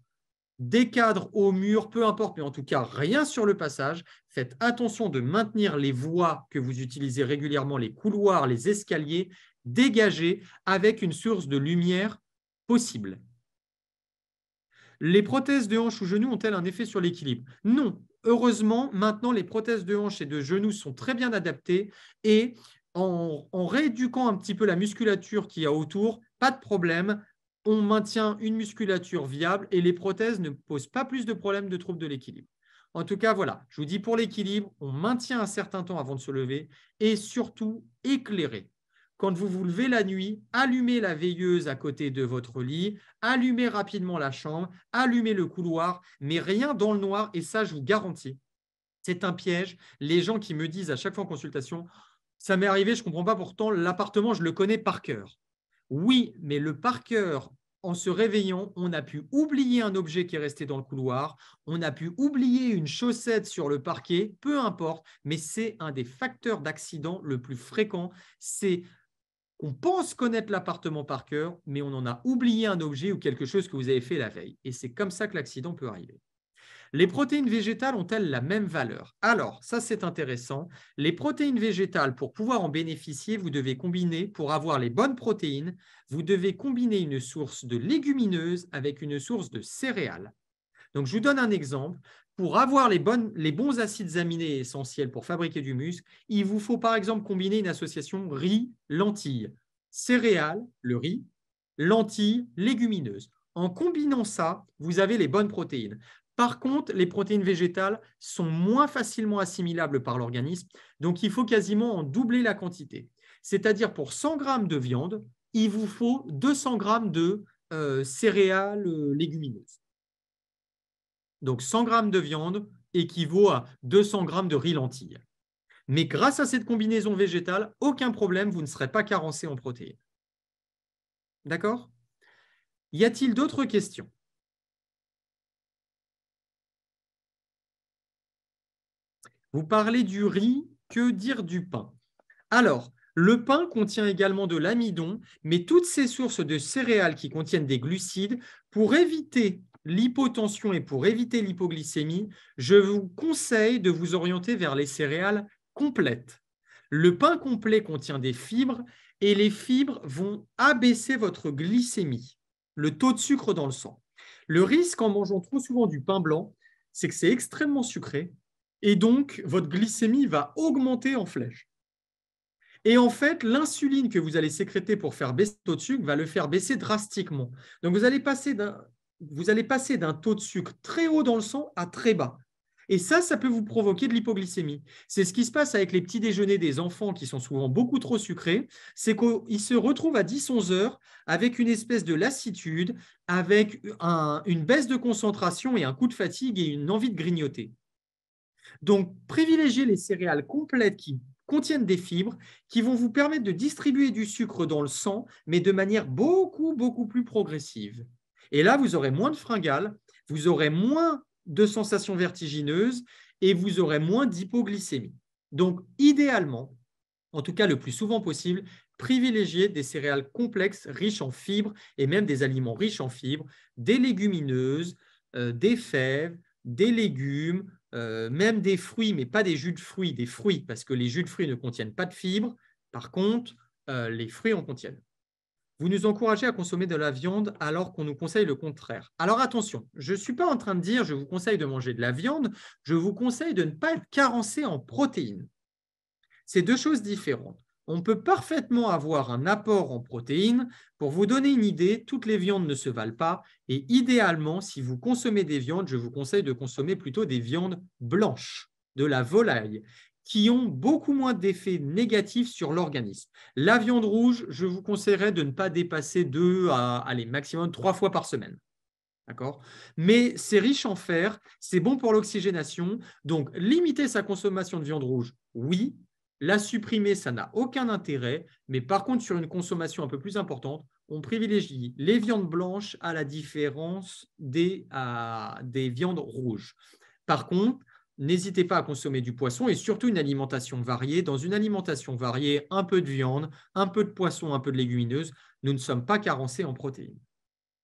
Des cadres au mur, peu importe, mais en tout cas, rien sur le passage. Faites attention de maintenir les voies que vous utilisez régulièrement, les couloirs, les escaliers, dégagé avec une source de lumière possible. Les prothèses de hanche ou genoux ont-elles un effet sur l'équilibre Non. Heureusement, maintenant, les prothèses de hanche et de genoux sont très bien adaptées et en, en rééduquant un petit peu la musculature qu'il y a autour, pas de problème, on maintient une musculature viable et les prothèses ne posent pas plus de problèmes de troubles de l'équilibre. En tout cas, voilà, je vous dis pour l'équilibre, on maintient un certain temps avant de se lever et surtout éclairer quand vous vous levez la nuit, allumez la veilleuse à côté de votre lit, allumez rapidement la chambre, allumez le couloir, mais rien dans le noir, et ça, je vous garantis, c'est un piège. Les gens qui me disent à chaque fois en consultation, ça m'est arrivé, je ne comprends pas pourtant, l'appartement, je le connais par cœur. Oui, mais le par cœur, en se réveillant, on a pu oublier un objet qui est resté dans le couloir, on a pu oublier une chaussette sur le parquet, peu importe, mais c'est un des facteurs d'accident le plus fréquent. C'est on pense connaître l'appartement par cœur, mais on en a oublié un objet ou quelque chose que vous avez fait la veille. Et c'est comme ça que l'accident peut arriver. Les protéines végétales ont-elles la même valeur Alors, ça c'est intéressant. Les protéines végétales, pour pouvoir en bénéficier, vous devez combiner, pour avoir les bonnes protéines, vous devez combiner une source de légumineuse avec une source de céréales. Donc, je vous donne un exemple pour avoir les, bons acides aminés essentiels pour fabriquer du muscle, il vous faut par exemple combiner une association riz-lentille, céréales, le riz, lentilles, légumineuses. En combinant ça, vous avez les bonnes protéines. Par contre, les protéines végétales sont moins facilement assimilables par l'organisme, donc il faut quasiment en doubler la quantité. C'est-à-dire pour 100 g de viande, il vous faut 200 g de euh, céréales euh, légumineuses. Donc 100 g de viande équivaut à 200 g de riz lentille. Mais grâce à cette combinaison végétale, aucun problème, vous ne serez pas carencé en protéines. D'accord Y a-t-il d'autres questions Vous parlez du riz, que dire du pain Alors, le pain contient également de l'amidon, mais toutes ces sources de céréales qui contiennent des glucides, pour éviter l'hypotension et pour éviter l'hypoglycémie, je vous conseille de vous orienter vers les céréales complètes. Le pain complet contient des fibres et les fibres vont abaisser votre glycémie, le taux de sucre dans le sang. Le risque en mangeant trop souvent du pain blanc, c'est que c'est extrêmement sucré et donc votre glycémie va augmenter en flèche. Et en fait, l'insuline que vous allez sécréter pour faire baisser le taux de sucre va le faire baisser drastiquement. Donc vous allez passer d'un vous allez passer d'un taux de sucre très haut dans le sang à très bas. Et ça, ça peut vous provoquer de l'hypoglycémie. C'est ce qui se passe avec les petits déjeuners des enfants qui sont souvent beaucoup trop sucrés. C'est qu'ils se retrouvent à 10-11 heures avec une espèce de lassitude, avec une baisse de concentration et un coup de fatigue et une envie de grignoter. Donc, privilégiez les céréales complètes qui contiennent des fibres qui vont vous permettre de distribuer du sucre dans le sang, mais de manière beaucoup, beaucoup plus progressive. Et là, vous aurez moins de fringales, vous aurez moins de sensations vertigineuses et vous aurez moins d'hypoglycémie. Donc, idéalement, en tout cas le plus souvent possible, privilégiez des céréales complexes riches en fibres et même des aliments riches en fibres, des légumineuses, euh, des fèves, des légumes, euh, même des fruits, mais pas des jus de fruits, des fruits, parce que les jus de fruits ne contiennent pas de fibres. Par contre, euh, les fruits en contiennent. Vous nous encouragez à consommer de la viande alors qu'on nous conseille le contraire. Alors attention, je ne suis pas en train de dire je vous conseille de manger de la viande, je vous conseille de ne pas être carencé en protéines. C'est deux choses différentes. On peut parfaitement avoir un apport en protéines. Pour vous donner une idée, toutes les viandes ne se valent pas. Et idéalement, si vous consommez des viandes, je vous conseille de consommer plutôt des viandes blanches, de la volaille qui ont beaucoup moins d'effets négatifs sur l'organisme. La viande rouge, je vous conseillerais de ne pas dépasser deux à allez, maximum trois fois par semaine. D'accord Mais c'est riche en fer, c'est bon pour l'oxygénation. Donc, limiter sa consommation de viande rouge, oui. La supprimer, ça n'a aucun intérêt. Mais par contre, sur une consommation un peu plus importante, on privilégie les viandes blanches à la différence des viandes rouges. Par contre, n'hésitez pas à consommer du poisson et surtout une alimentation variée. Dans une alimentation variée, un peu de viande, un peu de poisson, un peu de légumineuses, nous ne sommes pas carencés en protéines.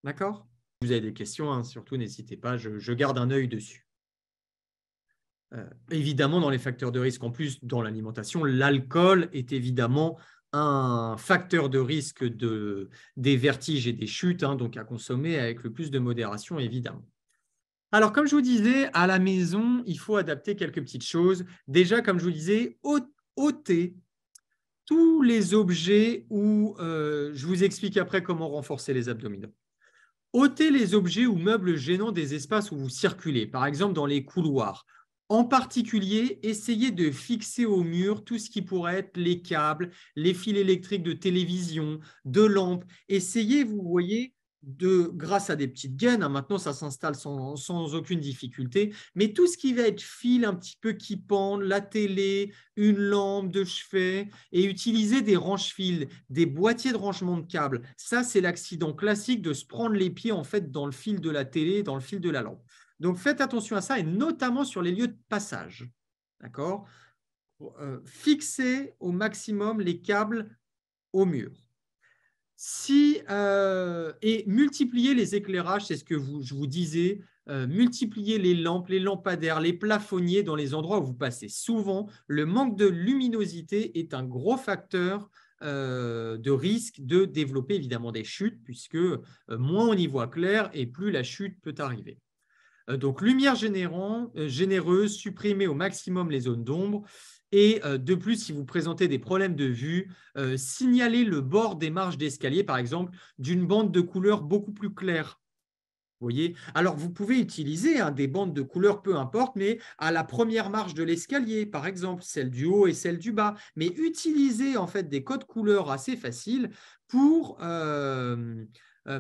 D'accord Vous avez des questions, hein, surtout n'hésitez pas, je, garde un œil dessus. Euh, évidemment, dans les facteurs de risque, en plus, dans l'alimentation, l'alcool est évidemment un facteur de risque de, des vertiges et des chutes, hein, donc à consommer avec le plus de modération, évidemment. Alors, comme je vous disais, à la maison, il faut adapter quelques petites choses. Déjà, comme je vous disais, ôter tous les objets où euh, je vous explique après comment renforcer les abdominaux. Ôtez les objets ou meubles gênants des espaces où vous circulez, par exemple dans les couloirs. En particulier, essayez de fixer au mur tout ce qui pourrait être les câbles, les fils électriques de télévision, de lampes. Essayez, vous voyez, de, grâce à des petites gaines. Hein, maintenant, ça s'installe sans, aucune difficulté. Mais tout ce qui va être fil un petit peu qui pend, la télé, une lampe de chevet, et utiliser des range fils des boîtiers de rangement de câbles, ça, c'est l'accident classique de se prendre les pieds en fait dans le fil de la télé, dans le fil de la lampe. Donc, faites attention à ça, et notamment sur les lieux de passage. D'accord euh, Fixez au maximum les câbles au mur si, euh, et multiplier les éclairages, c'est ce que je vous disais, euh, multiplier les lampes, les lampadaires, les plafonniers dans les endroits où vous passez. Souvent, le manque de luminosité est un gros facteur euh, de risque de développer évidemment des chutes, puisque moins on y voit clair et plus la chute peut arriver. Donc, lumière généreuse, supprimer au maximum les zones d'ombre. Et euh, de plus, si vous présentez des problèmes de vue, euh, signalez le bord des marches d'escalier, par exemple, d'une bande de couleur beaucoup plus claire. Vous voyez Alors, vous pouvez utiliser hein, des bandes de couleur, peu importe, mais à la première marge de l'escalier, par exemple, celle du haut et celle du bas. Mais utilisez en fait des codes couleurs assez faciles pour, euh,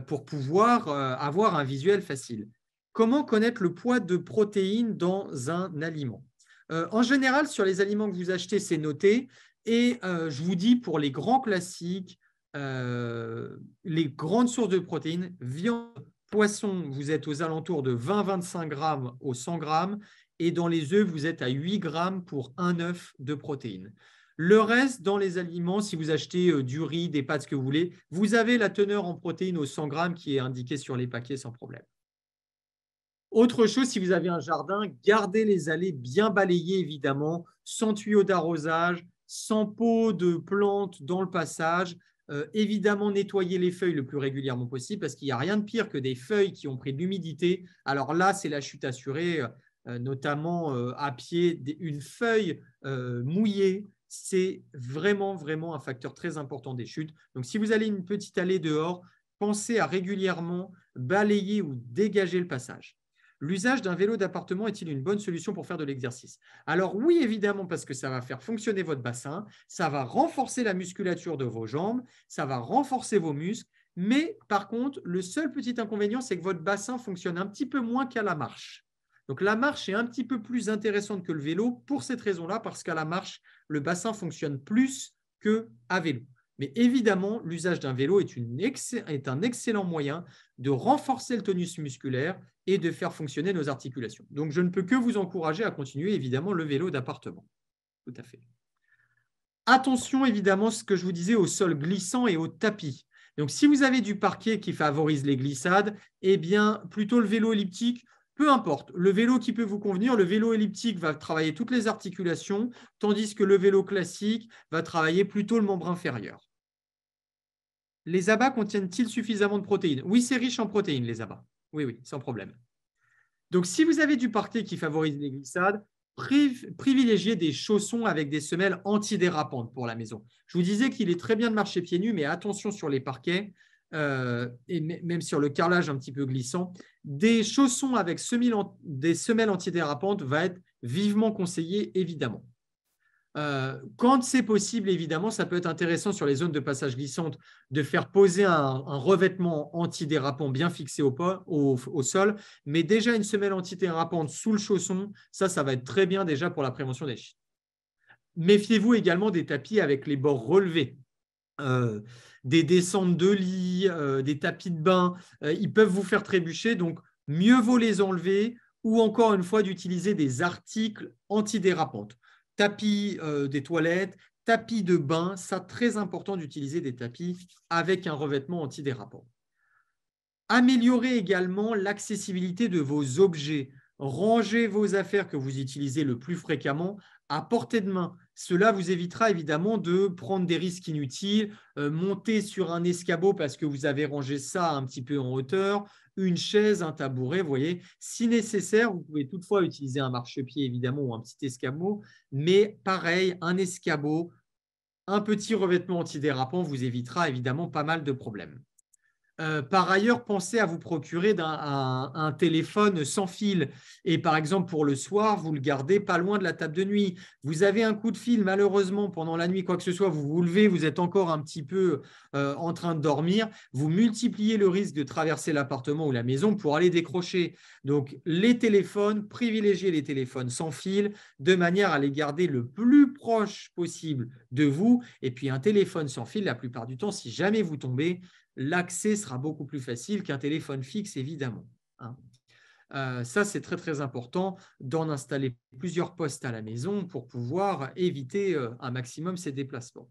pour pouvoir avoir un visuel facile. Comment connaître le poids de protéines dans un aliment euh, en général, sur les aliments que vous achetez, c'est noté. Et euh, je vous dis, pour les grands classiques, euh, les grandes sources de protéines, viande, poisson, vous êtes aux alentours de 20-25 grammes au 100 grammes. Et dans les œufs, vous êtes à 8 grammes pour un œuf de protéines. Le reste, dans les aliments, si vous achetez du riz, des pâtes, ce que vous voulez, vous avez la teneur en protéines au 100 grammes qui est indiquée sur les paquets sans problème. Autre chose, si vous avez un jardin, gardez les allées bien balayées, évidemment, sans tuyaux d'arrosage, sans pots de plantes dans le passage. Euh, évidemment, nettoyez les feuilles le plus régulièrement possible parce qu'il n'y a rien de pire que des feuilles qui ont pris de l'humidité. Alors là, c'est la chute assurée, euh, notamment euh, à pied. Une feuille mouillée, c'est vraiment, vraiment un facteur très important des chutes. Donc, si vous allez une petite allée dehors, pensez à régulièrement balayer ou dégager le passage l'usage d'un vélo d'appartement est-il une bonne solution pour faire de l'exercice Alors oui, évidemment, parce que ça va faire fonctionner votre bassin, ça va renforcer la musculature de vos jambes, ça va renforcer vos muscles, mais par contre, le seul petit inconvénient, c'est que votre bassin fonctionne un petit peu moins qu'à la marche. Donc la marche est un petit peu plus intéressante que le vélo pour cette raison-là, parce qu'à la marche, le bassin fonctionne plus qu'à vélo. Mais évidemment, l'usage d'un vélo est, un excellent moyen de renforcer le tonus musculaire et de faire fonctionner nos articulations. Donc, je ne peux que vous encourager à continuer, évidemment, le vélo d'appartement. Tout à fait. Attention, évidemment, ce que je vous disais au sol glissant et au tapis. Donc, si vous avez du parquet qui favorise les glissades, eh bien, plutôt le vélo elliptique, peu importe. Le vélo qui peut vous convenir, le vélo elliptique va travailler toutes les articulations, tandis que le vélo classique va travailler plutôt le membre inférieur les abats contiennent-ils suffisamment de protéines Oui, c'est riche en protéines, les abats. Oui, oui, sans problème. Donc, si vous avez du parquet qui favorise les glissades, privilégiez des chaussons avec des semelles antidérapantes pour la maison. Je vous disais qu'il est très bien de marcher pieds nus, mais attention sur les parquets euh, et même sur le carrelage un petit peu glissant. Des chaussons avec des semelles antidérapantes va être vivement conseillé, évidemment. Euh, quand c'est possible, évidemment, ça peut être intéressant sur les zones de passage glissante de faire poser un, revêtement antidérapant bien fixé au, sol, mais déjà une semelle antidérapante sous le chausson, ça, ça va être très bien déjà pour la prévention des chutes. Méfiez-vous également des tapis avec les bords relevés. Euh, des descentes de lit, euh, des tapis de bain, ils peuvent vous faire trébucher, donc mieux vaut les enlever ou encore une fois d'utiliser des articles antidérapantes tapis euh, des toilettes, tapis de bain, ça très important d'utiliser des tapis avec un revêtement antidérapant. Améliorez également l'accessibilité de vos objets. Rangez vos affaires que vous utilisez le plus fréquemment à portée de main. Cela vous évitera évidemment de prendre des risques inutiles, euh, monter sur un escabeau parce que vous avez rangé ça un petit peu en hauteur, une chaise, un tabouret, vous voyez. Si nécessaire, vous pouvez toutefois utiliser un marchepied évidemment ou un petit escabeau, mais pareil, un escabeau, un petit revêtement antidérapant vous évitera évidemment pas mal de problèmes. Euh, par ailleurs, pensez à vous procurer un, téléphone sans fil. Et par exemple, pour le soir, vous le gardez pas loin de la table de nuit. Vous avez un coup de fil, malheureusement, pendant la nuit, quoi que ce soit, vous vous levez, vous êtes encore un petit peu euh, en train de dormir. Vous multipliez le risque de traverser l'appartement ou la maison pour aller décrocher. Donc, les téléphones, privilégiez les téléphones sans fil de manière à les garder le plus proche possible de vous. Et puis, un téléphone sans fil, la plupart du temps, si jamais vous tombez, l'accès sera beaucoup plus facile qu'un téléphone fixe, évidemment. Hein. Euh, ça, c'est très très important d'en installer plusieurs postes à la maison pour pouvoir éviter euh, un maximum ces déplacements.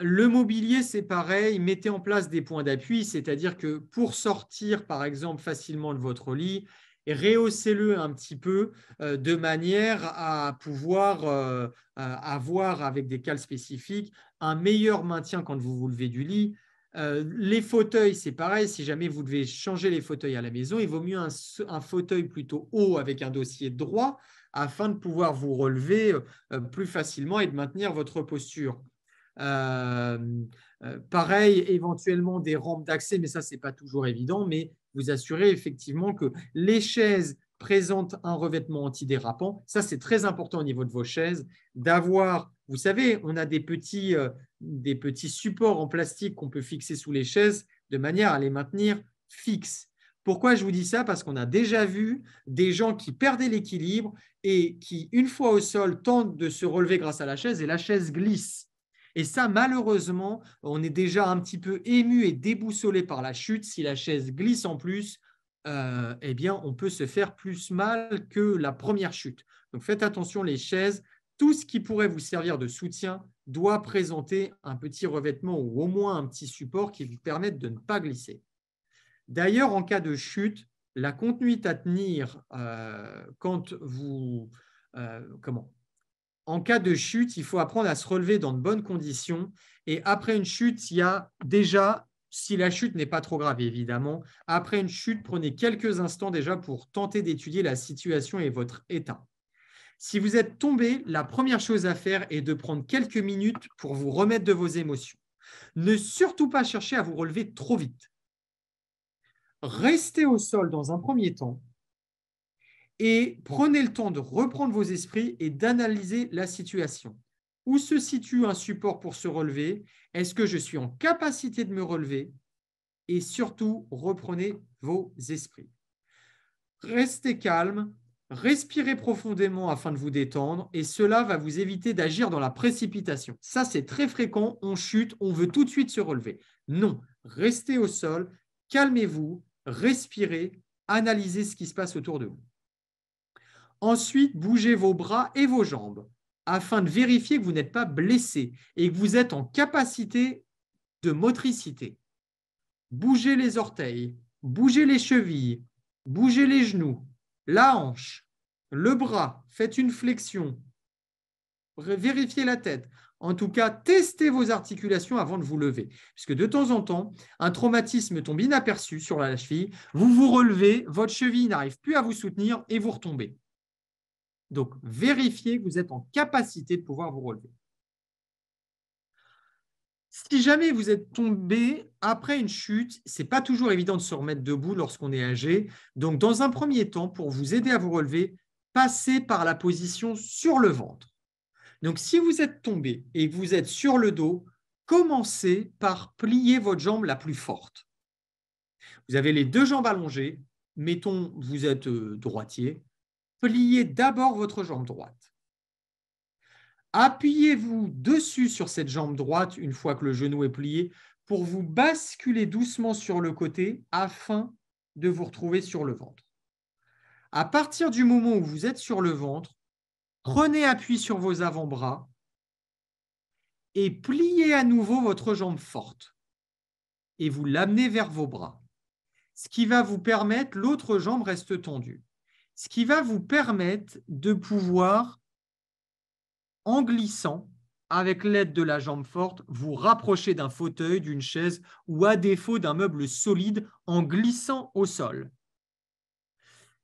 Le mobilier, c'est pareil, mettez en place des points d'appui, c'est-à-dire que pour sortir, par exemple, facilement de votre lit, rehaussez-le un petit peu euh, de manière à pouvoir avoir, avec des cales spécifiques, un meilleur maintien quand vous vous levez du lit, euh, les fauteuils, c'est pareil. Si jamais vous devez changer les fauteuils à la maison, il vaut mieux un, fauteuil plutôt haut avec un dossier droit afin de pouvoir vous relever euh, plus facilement et de maintenir votre posture. Euh, pareil, éventuellement des rampes d'accès, mais ça, ce n'est pas toujours évident, mais vous assurez effectivement que les chaises présente un revêtement antidérapant. Ça, c'est très important au niveau de vos chaises, d'avoir, vous savez, on a des petits, euh, des petits supports en plastique qu'on peut fixer sous les chaises de manière à les maintenir fixes. Pourquoi je vous dis ça Parce qu'on a déjà vu des gens qui perdaient l'équilibre et qui, une fois au sol, tentent de se relever grâce à la chaise et la chaise glisse. Et ça, malheureusement, on est déjà un petit peu ému et déboussolé par la chute. Si la chaise glisse en plus, euh, eh bien, on peut se faire plus mal que la première chute. Donc faites attention les chaises, tout ce qui pourrait vous servir de soutien doit présenter un petit revêtement ou au moins un petit support qui vous permette de ne pas glisser. D'ailleurs, en cas de chute, la contenue à tenir euh, quand vous euh, comment en cas de chute, il faut apprendre à se relever dans de bonnes conditions. Et après une chute, il y a déjà si la chute n'est pas trop grave, évidemment. Après une chute, prenez quelques instants déjà pour tenter d'étudier la situation et votre état. Si vous êtes tombé, la première chose à faire est de prendre quelques minutes pour vous remettre de vos émotions. Ne surtout pas chercher à vous relever trop vite. Restez au sol dans un premier temps et prenez le temps de reprendre vos esprits et d'analyser la situation. Où se situe un support pour se relever Est-ce que je suis en capacité de me relever Et surtout, reprenez vos esprits. Restez calme, respirez profondément afin de vous détendre et cela va vous éviter d'agir dans la précipitation. Ça, c'est très fréquent, on chute, on veut tout de suite se relever. Non, restez au sol, calmez-vous, respirez, analysez ce qui se passe autour de vous. Ensuite, bougez vos bras et vos jambes afin de vérifier que vous n'êtes pas blessé et que vous êtes en capacité de motricité. Bougez les orteils, bougez les chevilles, bougez les genoux, la hanche, le bras, faites une flexion, vérifiez la tête. En tout cas, testez vos articulations avant de vous lever. Puisque de temps en temps, un traumatisme tombe inaperçu sur la cheville, vous vous relevez, votre cheville n'arrive plus à vous soutenir et vous retombez. Donc, vérifiez que vous êtes en capacité de pouvoir vous relever. Si jamais vous êtes tombé après une chute, ce n'est pas toujours évident de se remettre debout lorsqu'on est âgé. Donc, dans un premier temps, pour vous aider à vous relever, passez par la position sur le ventre. Donc, si vous êtes tombé et que vous êtes sur le dos, commencez par plier votre jambe la plus forte. Vous avez les deux jambes allongées. Mettons, vous êtes euh, droitier, pliez d'abord votre jambe droite. Appuyez-vous dessus sur cette jambe droite une fois que le genou est plié pour vous basculer doucement sur le côté afin de vous retrouver sur le ventre. À partir du moment où vous êtes sur le ventre, prenez appui sur vos avant-bras et pliez à nouveau votre jambe forte et vous l'amenez vers vos bras, ce qui va vous permettre, l'autre jambe reste tendue ce qui va vous permettre de pouvoir, en glissant, avec l'aide de la jambe forte, vous rapprocher d'un fauteuil, d'une chaise ou à défaut d'un meuble solide en glissant au sol.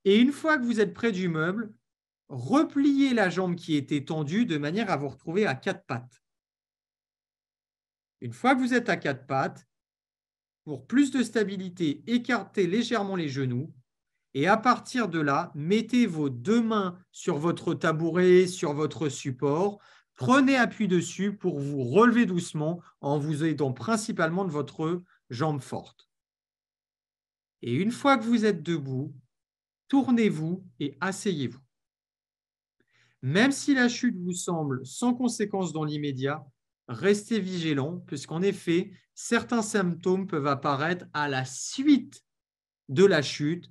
Et une fois que vous êtes près du meuble, repliez la jambe qui était tendue de manière à vous retrouver à quatre pattes. Une fois que vous êtes à quatre pattes, pour plus de stabilité, écartez légèrement les genoux et à partir de là, mettez vos deux mains sur votre tabouret, sur votre support. Prenez appui dessus pour vous relever doucement en vous aidant principalement de votre jambe forte. Et une fois que vous êtes debout, tournez-vous et asseyez-vous. Même si la chute vous semble sans conséquence dans l'immédiat, restez vigilant puisqu'en effet, certains symptômes peuvent apparaître à la suite de la chute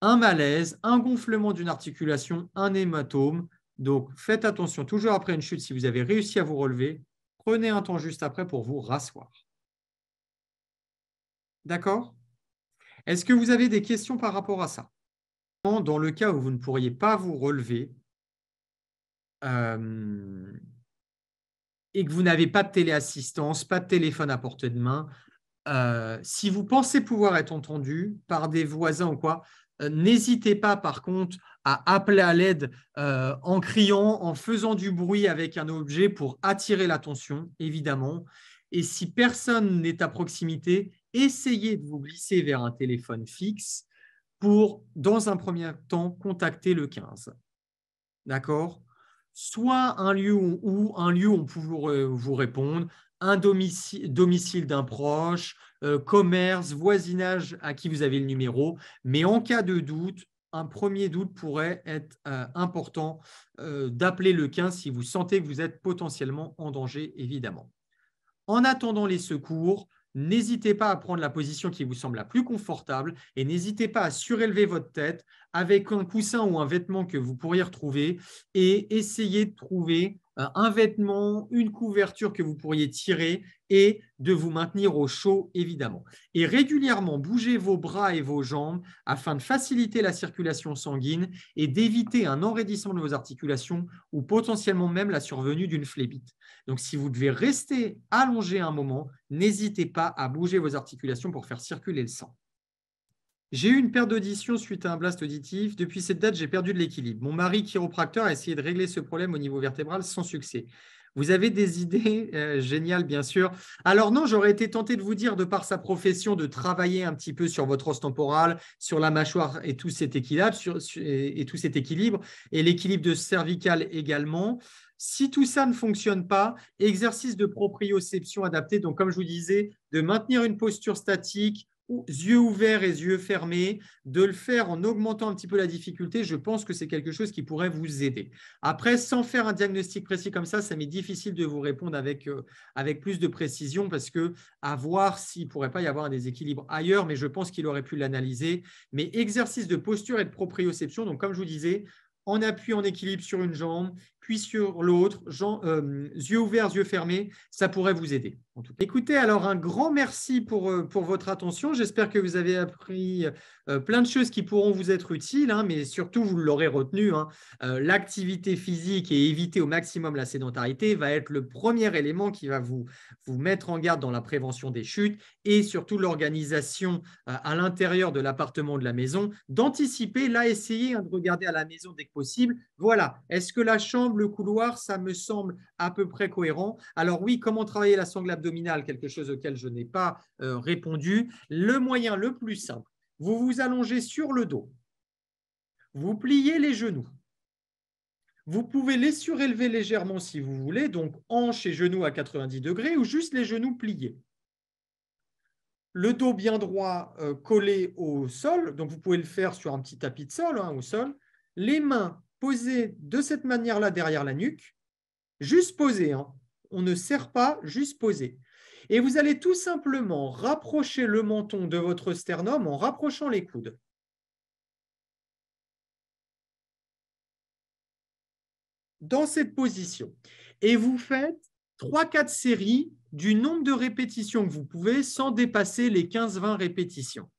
un malaise, un gonflement d'une articulation, un hématome. Donc faites attention toujours après une chute si vous avez réussi à vous relever. Prenez un temps juste après pour vous rasseoir. D'accord Est-ce que vous avez des questions par rapport à ça Dans le cas où vous ne pourriez pas vous relever euh, et que vous n'avez pas de téléassistance, pas de téléphone à portée de main, euh, si vous pensez pouvoir être entendu par des voisins ou quoi, euh, n'hésitez pas, par contre, à appeler à l'aide euh, en criant, en faisant du bruit avec un objet pour attirer l'attention, évidemment. Et si personne n'est à proximité, essayez de vous glisser vers un téléphone fixe pour, dans un premier temps, contacter le 15. D'accord Soit un lieu un lieu où on peut vous répondre, un domicile, d'un proche, euh, commerce, voisinage à qui vous avez le numéro. Mais en cas de doute, un premier doute pourrait être euh, important euh, d'appeler le 15 si vous sentez que vous êtes potentiellement en danger, évidemment. En attendant les secours, n'hésitez pas à prendre la position qui vous semble la plus confortable et n'hésitez pas à surélever votre tête, avec un coussin ou un vêtement que vous pourriez retrouver et essayez de trouver euh, un vêtement, une couverture que vous pourriez tirer et de vous maintenir au chaud, évidemment. Et régulièrement, bougez vos bras et vos jambes afin de faciliter la circulation sanguine et d'éviter un enraidissement de vos articulations ou potentiellement même la survenue d'une phlébite. Donc, si vous devez rester allongé un moment, n'hésitez pas à bouger vos articulations pour faire circuler le sang. J'ai eu une perte d'audition suite à un blast auditif. Depuis cette date, j'ai perdu de l'équilibre. Mon mari chiropracteur a essayé de régler ce problème au niveau vertébral sans succès. Vous avez des idées [LAUGHS] euh, géniales, bien sûr. Alors non, j'aurais été tenté de vous dire, de par sa profession, de travailler un petit peu sur votre os temporal, sur la mâchoire et tout cet équilibre, et, tout cet équilibre, et l'équilibre de cervical également. Si tout ça ne fonctionne pas, exercice de proprioception adapté, donc comme je vous disais, de maintenir une posture statique, yeux ouverts et yeux fermés, de le faire en augmentant un petit peu la difficulté, je pense que c'est quelque chose qui pourrait vous aider. Après, sans faire un diagnostic précis comme ça, ça m'est difficile de vous répondre avec, euh, avec plus de précision parce que à voir s'il pourrait pas y avoir un déséquilibre ailleurs, mais je pense qu'il aurait pu l'analyser. Mais exercice de posture et de proprioception, donc comme je vous disais, en appui en équilibre sur une jambe puis sur l'autre, euh, yeux ouverts, yeux fermés, ça pourrait vous aider. Écoutez, alors un grand merci pour, euh, pour votre attention. J'espère que vous avez appris euh, plein de choses qui pourront vous être utiles, hein, mais surtout, vous l'aurez retenu, hein, l'activité physique et éviter au maximum la sédentarité va être le premier élément qui va vous, vous mettre en garde dans la prévention des chutes et surtout l'organisation à l'intérieur de l'appartement de la maison, d'anticiper, là, essayer hein, de regarder à la maison dès que possible. Voilà, est-ce que la chambre le couloir, ça me semble à peu près cohérent. Alors oui, comment travailler la sangle abdominale, quelque chose auquel je n'ai pas euh, répondu. Le moyen le plus simple, vous vous allongez sur le dos, vous pliez les genoux, vous pouvez les surélever légèrement si vous voulez, donc hanches et genoux à 90 degrés ou juste les genoux pliés. Le dos bien droit euh, collé au sol, donc vous pouvez le faire sur un petit tapis de sol, hein, au sol. Les mains Posez de cette manière-là derrière la nuque, juste poser. Hein. On ne serre pas, juste poser. Et vous allez tout simplement rapprocher le menton de votre sternum en rapprochant les coudes. Dans cette position. Et vous faites 3-4 séries du nombre de répétitions que vous pouvez sans dépasser les 15-20 répétitions.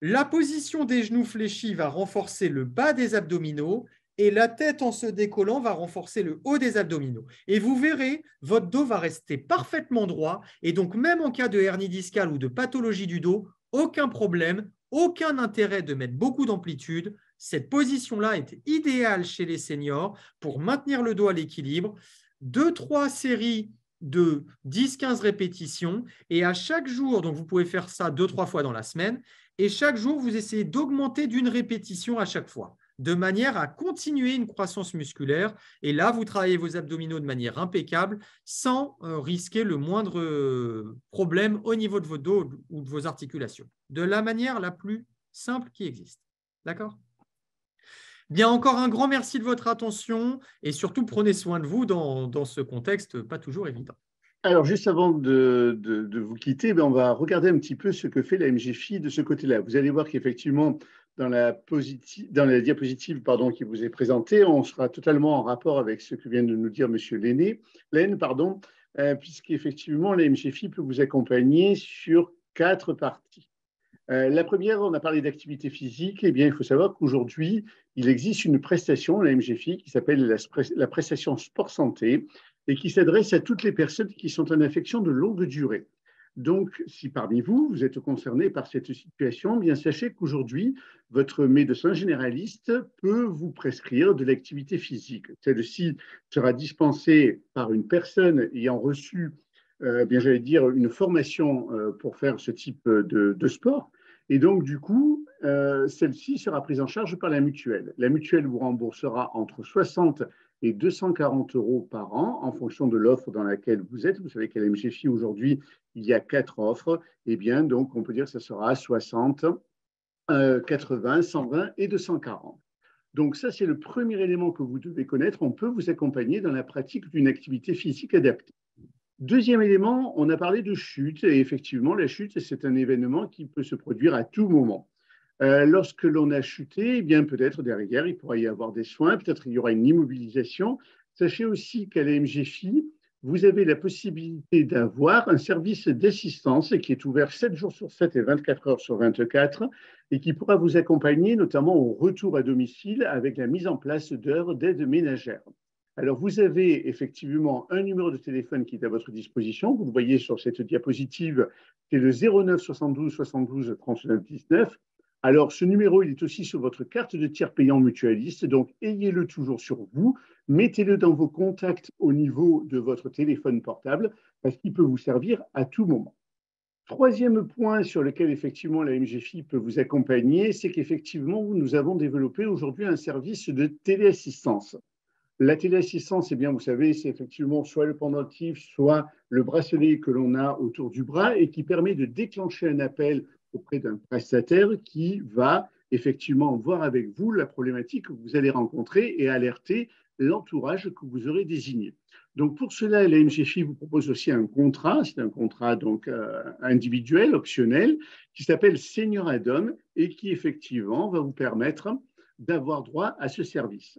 La position des genoux fléchis va renforcer le bas des abdominaux et la tête en se décollant va renforcer le haut des abdominaux. Et vous verrez, votre dos va rester parfaitement droit et donc même en cas de hernie discale ou de pathologie du dos, aucun problème, aucun intérêt de mettre beaucoup d'amplitude. Cette position-là est idéale chez les seniors pour maintenir le dos à l'équilibre. Deux, trois séries de 10-15 répétitions et à chaque jour, donc vous pouvez faire ça deux, trois fois dans la semaine, et chaque jour, vous essayez d'augmenter d'une répétition à chaque fois de manière à continuer une croissance musculaire. Et là, vous travaillez vos abdominaux de manière impeccable sans euh, risquer le moindre euh, problème au niveau de vos dos ou de vos articulations, de la manière la plus simple qui existe. D'accord Bien, encore un grand merci de votre attention et surtout prenez soin de vous dans, ce contexte pas toujours évident. Alors, juste avant de, vous quitter, ben, on va regarder un petit peu ce que fait la MGFI de ce côté-là. Vous allez voir qu'effectivement, dans la, diapositive pardon, qui vous est présentée, on sera totalement en rapport avec ce que vient de nous dire M. Lenné, pardon, euh, puisqu'effectivement, la MGFI peut vous accompagner sur quatre parties. Euh, la première, on a parlé d'activité physique. Eh bien, il faut savoir qu'aujourd'hui, il existe une prestation, la MGFI, qui s'appelle la, prestation sport santé et qui s'adresse à toutes les personnes qui sont en infection de longue durée. Donc, si parmi vous, vous êtes concerné par cette situation, bien sachez qu'aujourd'hui, votre médecin généraliste peut vous prescrire de l'activité physique. Celle-ci sera dispensée par une personne ayant reçu, euh, bien j'allais dire, une formation euh, pour faire ce type de, sport. Et donc, du coup, euh, celle-ci sera prise en charge par la mutuelle. La mutuelle vous remboursera entre 60 et 240 euros par an en fonction de l'offre dans laquelle vous êtes. Vous savez qu'à la MGFI aujourd'hui, il y a quatre offres, et eh bien, donc, on peut dire que ce sera 60, 80, 120 et 240. Donc, ça, c'est le premier élément que vous devez connaître. On peut vous accompagner dans la pratique d'une activité physique adaptée. Deuxième élément, on a parlé de chute, et effectivement, la chute, c'est un événement qui peut se produire à tout moment. Euh, lorsque l'on a chuté, eh bien peut-être derrière, il pourrait y avoir des soins, peut-être il y aura une immobilisation. Sachez aussi qu'à la MGFI, vous avez la possibilité d'avoir un service d'assistance qui est ouvert 7 jours sur 7 et 24 heures sur 24 et qui pourra vous accompagner notamment au retour à domicile avec la mise en place d'heures d'aide ménagère. Alors, vous avez effectivement un numéro de téléphone qui est à votre disposition. Vous le voyez sur cette diapositive, c'est le 09 72 72 39 19. Alors, ce numéro, il est aussi sur votre carte de tiers payant mutualiste, donc ayez-le toujours sur vous, mettez-le dans vos contacts au niveau de votre téléphone portable, parce qu'il peut vous servir à tout moment. Troisième point sur lequel effectivement la MGFI peut vous accompagner, c'est qu'effectivement, nous avons développé aujourd'hui un service de téléassistance. La téléassistance, c'est eh bien, vous savez, c'est effectivement soit le pendentif, soit le bracelet que l'on a autour du bras et qui permet de déclencher un appel auprès d'un prestataire qui va effectivement voir avec vous la problématique que vous allez rencontrer et alerter l'entourage que vous aurez désigné. Donc pour cela, la MGFI vous propose aussi un contrat, c'est un contrat donc euh, individuel, optionnel, qui s'appelle Senior Adam et qui effectivement va vous permettre d'avoir droit à ce service.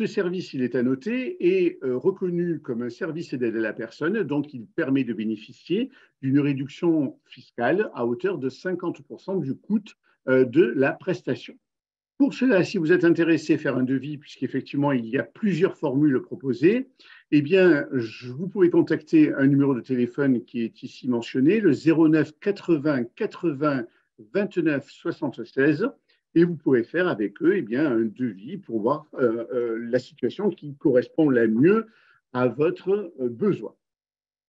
Ce service, il est annoté et euh, reconnu comme un service d'aide à la personne, donc il permet de bénéficier d'une réduction fiscale à hauteur de 50% du coût euh, de la prestation. Pour cela, si vous êtes intéressé à faire un devis, puisqu'effectivement il y a plusieurs formules proposées, eh bien, vous pouvez contacter un numéro de téléphone qui est ici mentionné, le 09 80 80 29 76 et vous pouvez faire avec eux eh bien, un devis pour voir euh, euh, la situation qui correspond la mieux à votre euh, besoin.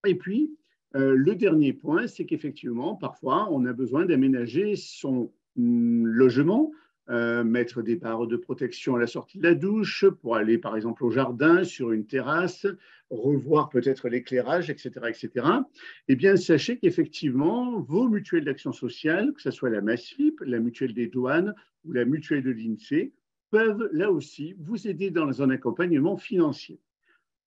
Et puis, le dernier point, c'est qu'effectivement, parfois, on a besoin d'aménager son mm, logement euh, mettre des barres de protection à la sortie de la douche, pour aller par exemple au jardin, sur une terrasse, revoir peut-être l'éclairage, etc., etc. Eh bien, sachez qu'effectivement, vos mutuelles d'action sociale, que ce soit la MASFIP, la mutuelle des douanes ou la mutuelle de l'INSEE, peuvent là aussi vous aider dans un accompagnement financier.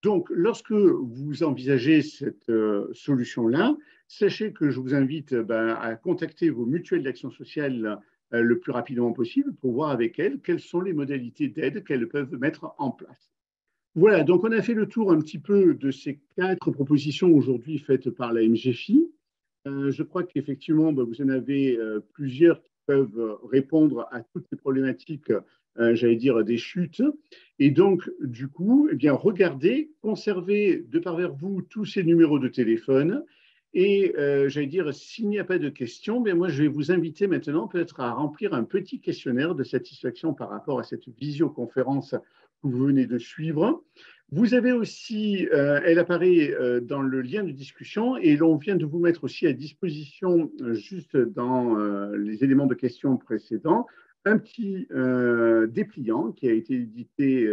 Donc, lorsque vous envisagez cette euh, solution-là, sachez que je vous invite ben, à contacter vos mutuelles d'action sociale euh, le plus rapidement possible pour voir avec elles quelles sont les modalités d'aide qu'elles peuvent mettre en place. Voilà, donc on a fait le tour un petit peu de ces quatre propositions aujourd'hui faites par la MGFI. Euh, je crois qu'effectivement, bah, vous en avez euh, plusieurs qui peuvent répondre à toutes les problématiques, j'allais dire, des chutes. Et donc, du coup, eh bien, regardez, conservez de par vers vous tous ces numéros de téléphone et euh, j'allais dire, s'il n'y a pas de questions, bien moi, je vais vous inviter maintenant peut-être à remplir un petit questionnaire de satisfaction par rapport à cette visioconférence que vous venez de suivre. Vous avez aussi, euh, elle apparaît euh, dans le lien de discussion et l'on vient de vous mettre aussi à disposition, juste dans les éléments de questions précédents, un petit dépliant qui a été édité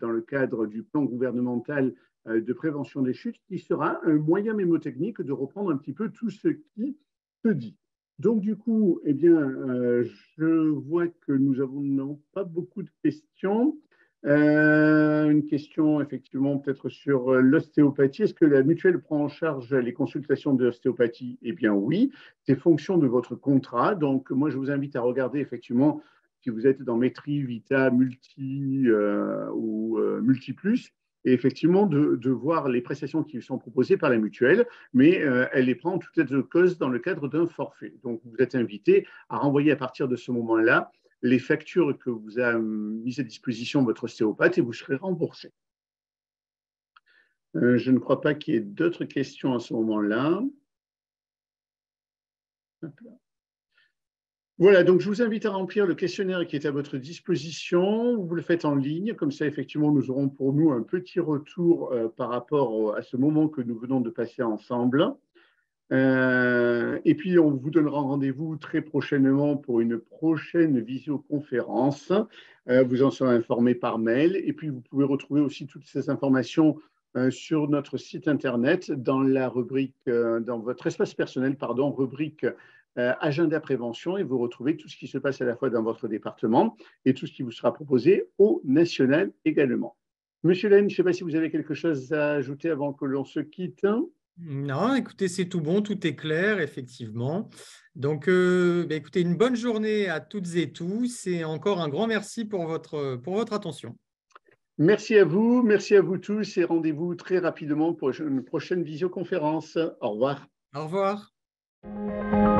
dans le cadre du plan gouvernemental euh, de prévention des chutes, qui sera un moyen mémotechnique de reprendre un petit peu tout ce qui se dit. Donc du coup, eh bien, euh, je vois que nous n'avons pas beaucoup de questions. Euh, une question effectivement peut-être sur l'ostéopathie. Est-ce que la mutuelle prend en charge les consultations d'ostéopathie Eh bien oui, c'est fonction de votre contrat. Donc moi, je vous invite à regarder effectivement si vous êtes dans Métri, Vita, Multi ou Multiplus et effectivement de, voir les prestations qui sont proposées par la mutuelle, mais euh, elle les prend en toute tête de cause dans le cadre d'un forfait. Donc vous êtes invité à renvoyer à partir de ce moment-là les factures que vous a euh, mises à disposition votre ostéopathe et vous serez remboursé. Euh, je ne crois pas qu'il y ait d'autres questions à ce moment-là. Voilà, donc je vous invite à remplir le questionnaire qui est à votre disposition. Vous le faites en ligne, comme ça effectivement nous aurons pour nous un petit retour euh, par rapport à ce moment que nous venons de passer ensemble. Euh, et puis on vous donnera rendez-vous très prochainement pour une prochaine visioconférence. Euh, vous en serez informé par mail et puis vous pouvez retrouver aussi toutes ces informations sur notre site internet dans la rubrique, dans votre espace personnel, pardon, rubrique euh, agenda prévention, et vous retrouvez tout ce qui se passe à la fois dans votre département et tout ce qui vous sera proposé au national également. Monsieur Laine, je ne sais pas si vous avez quelque chose à ajouter avant que l'on se quitte. Non, écoutez, c'est tout bon, tout est clair, effectivement. Donc, euh, bah, écoutez, une bonne journée à toutes et tous et encore un grand merci pour votre, pour votre attention. Merci à vous, merci à vous tous et rendez-vous très rapidement pour une prochaine visioconférence. Au revoir. Au revoir.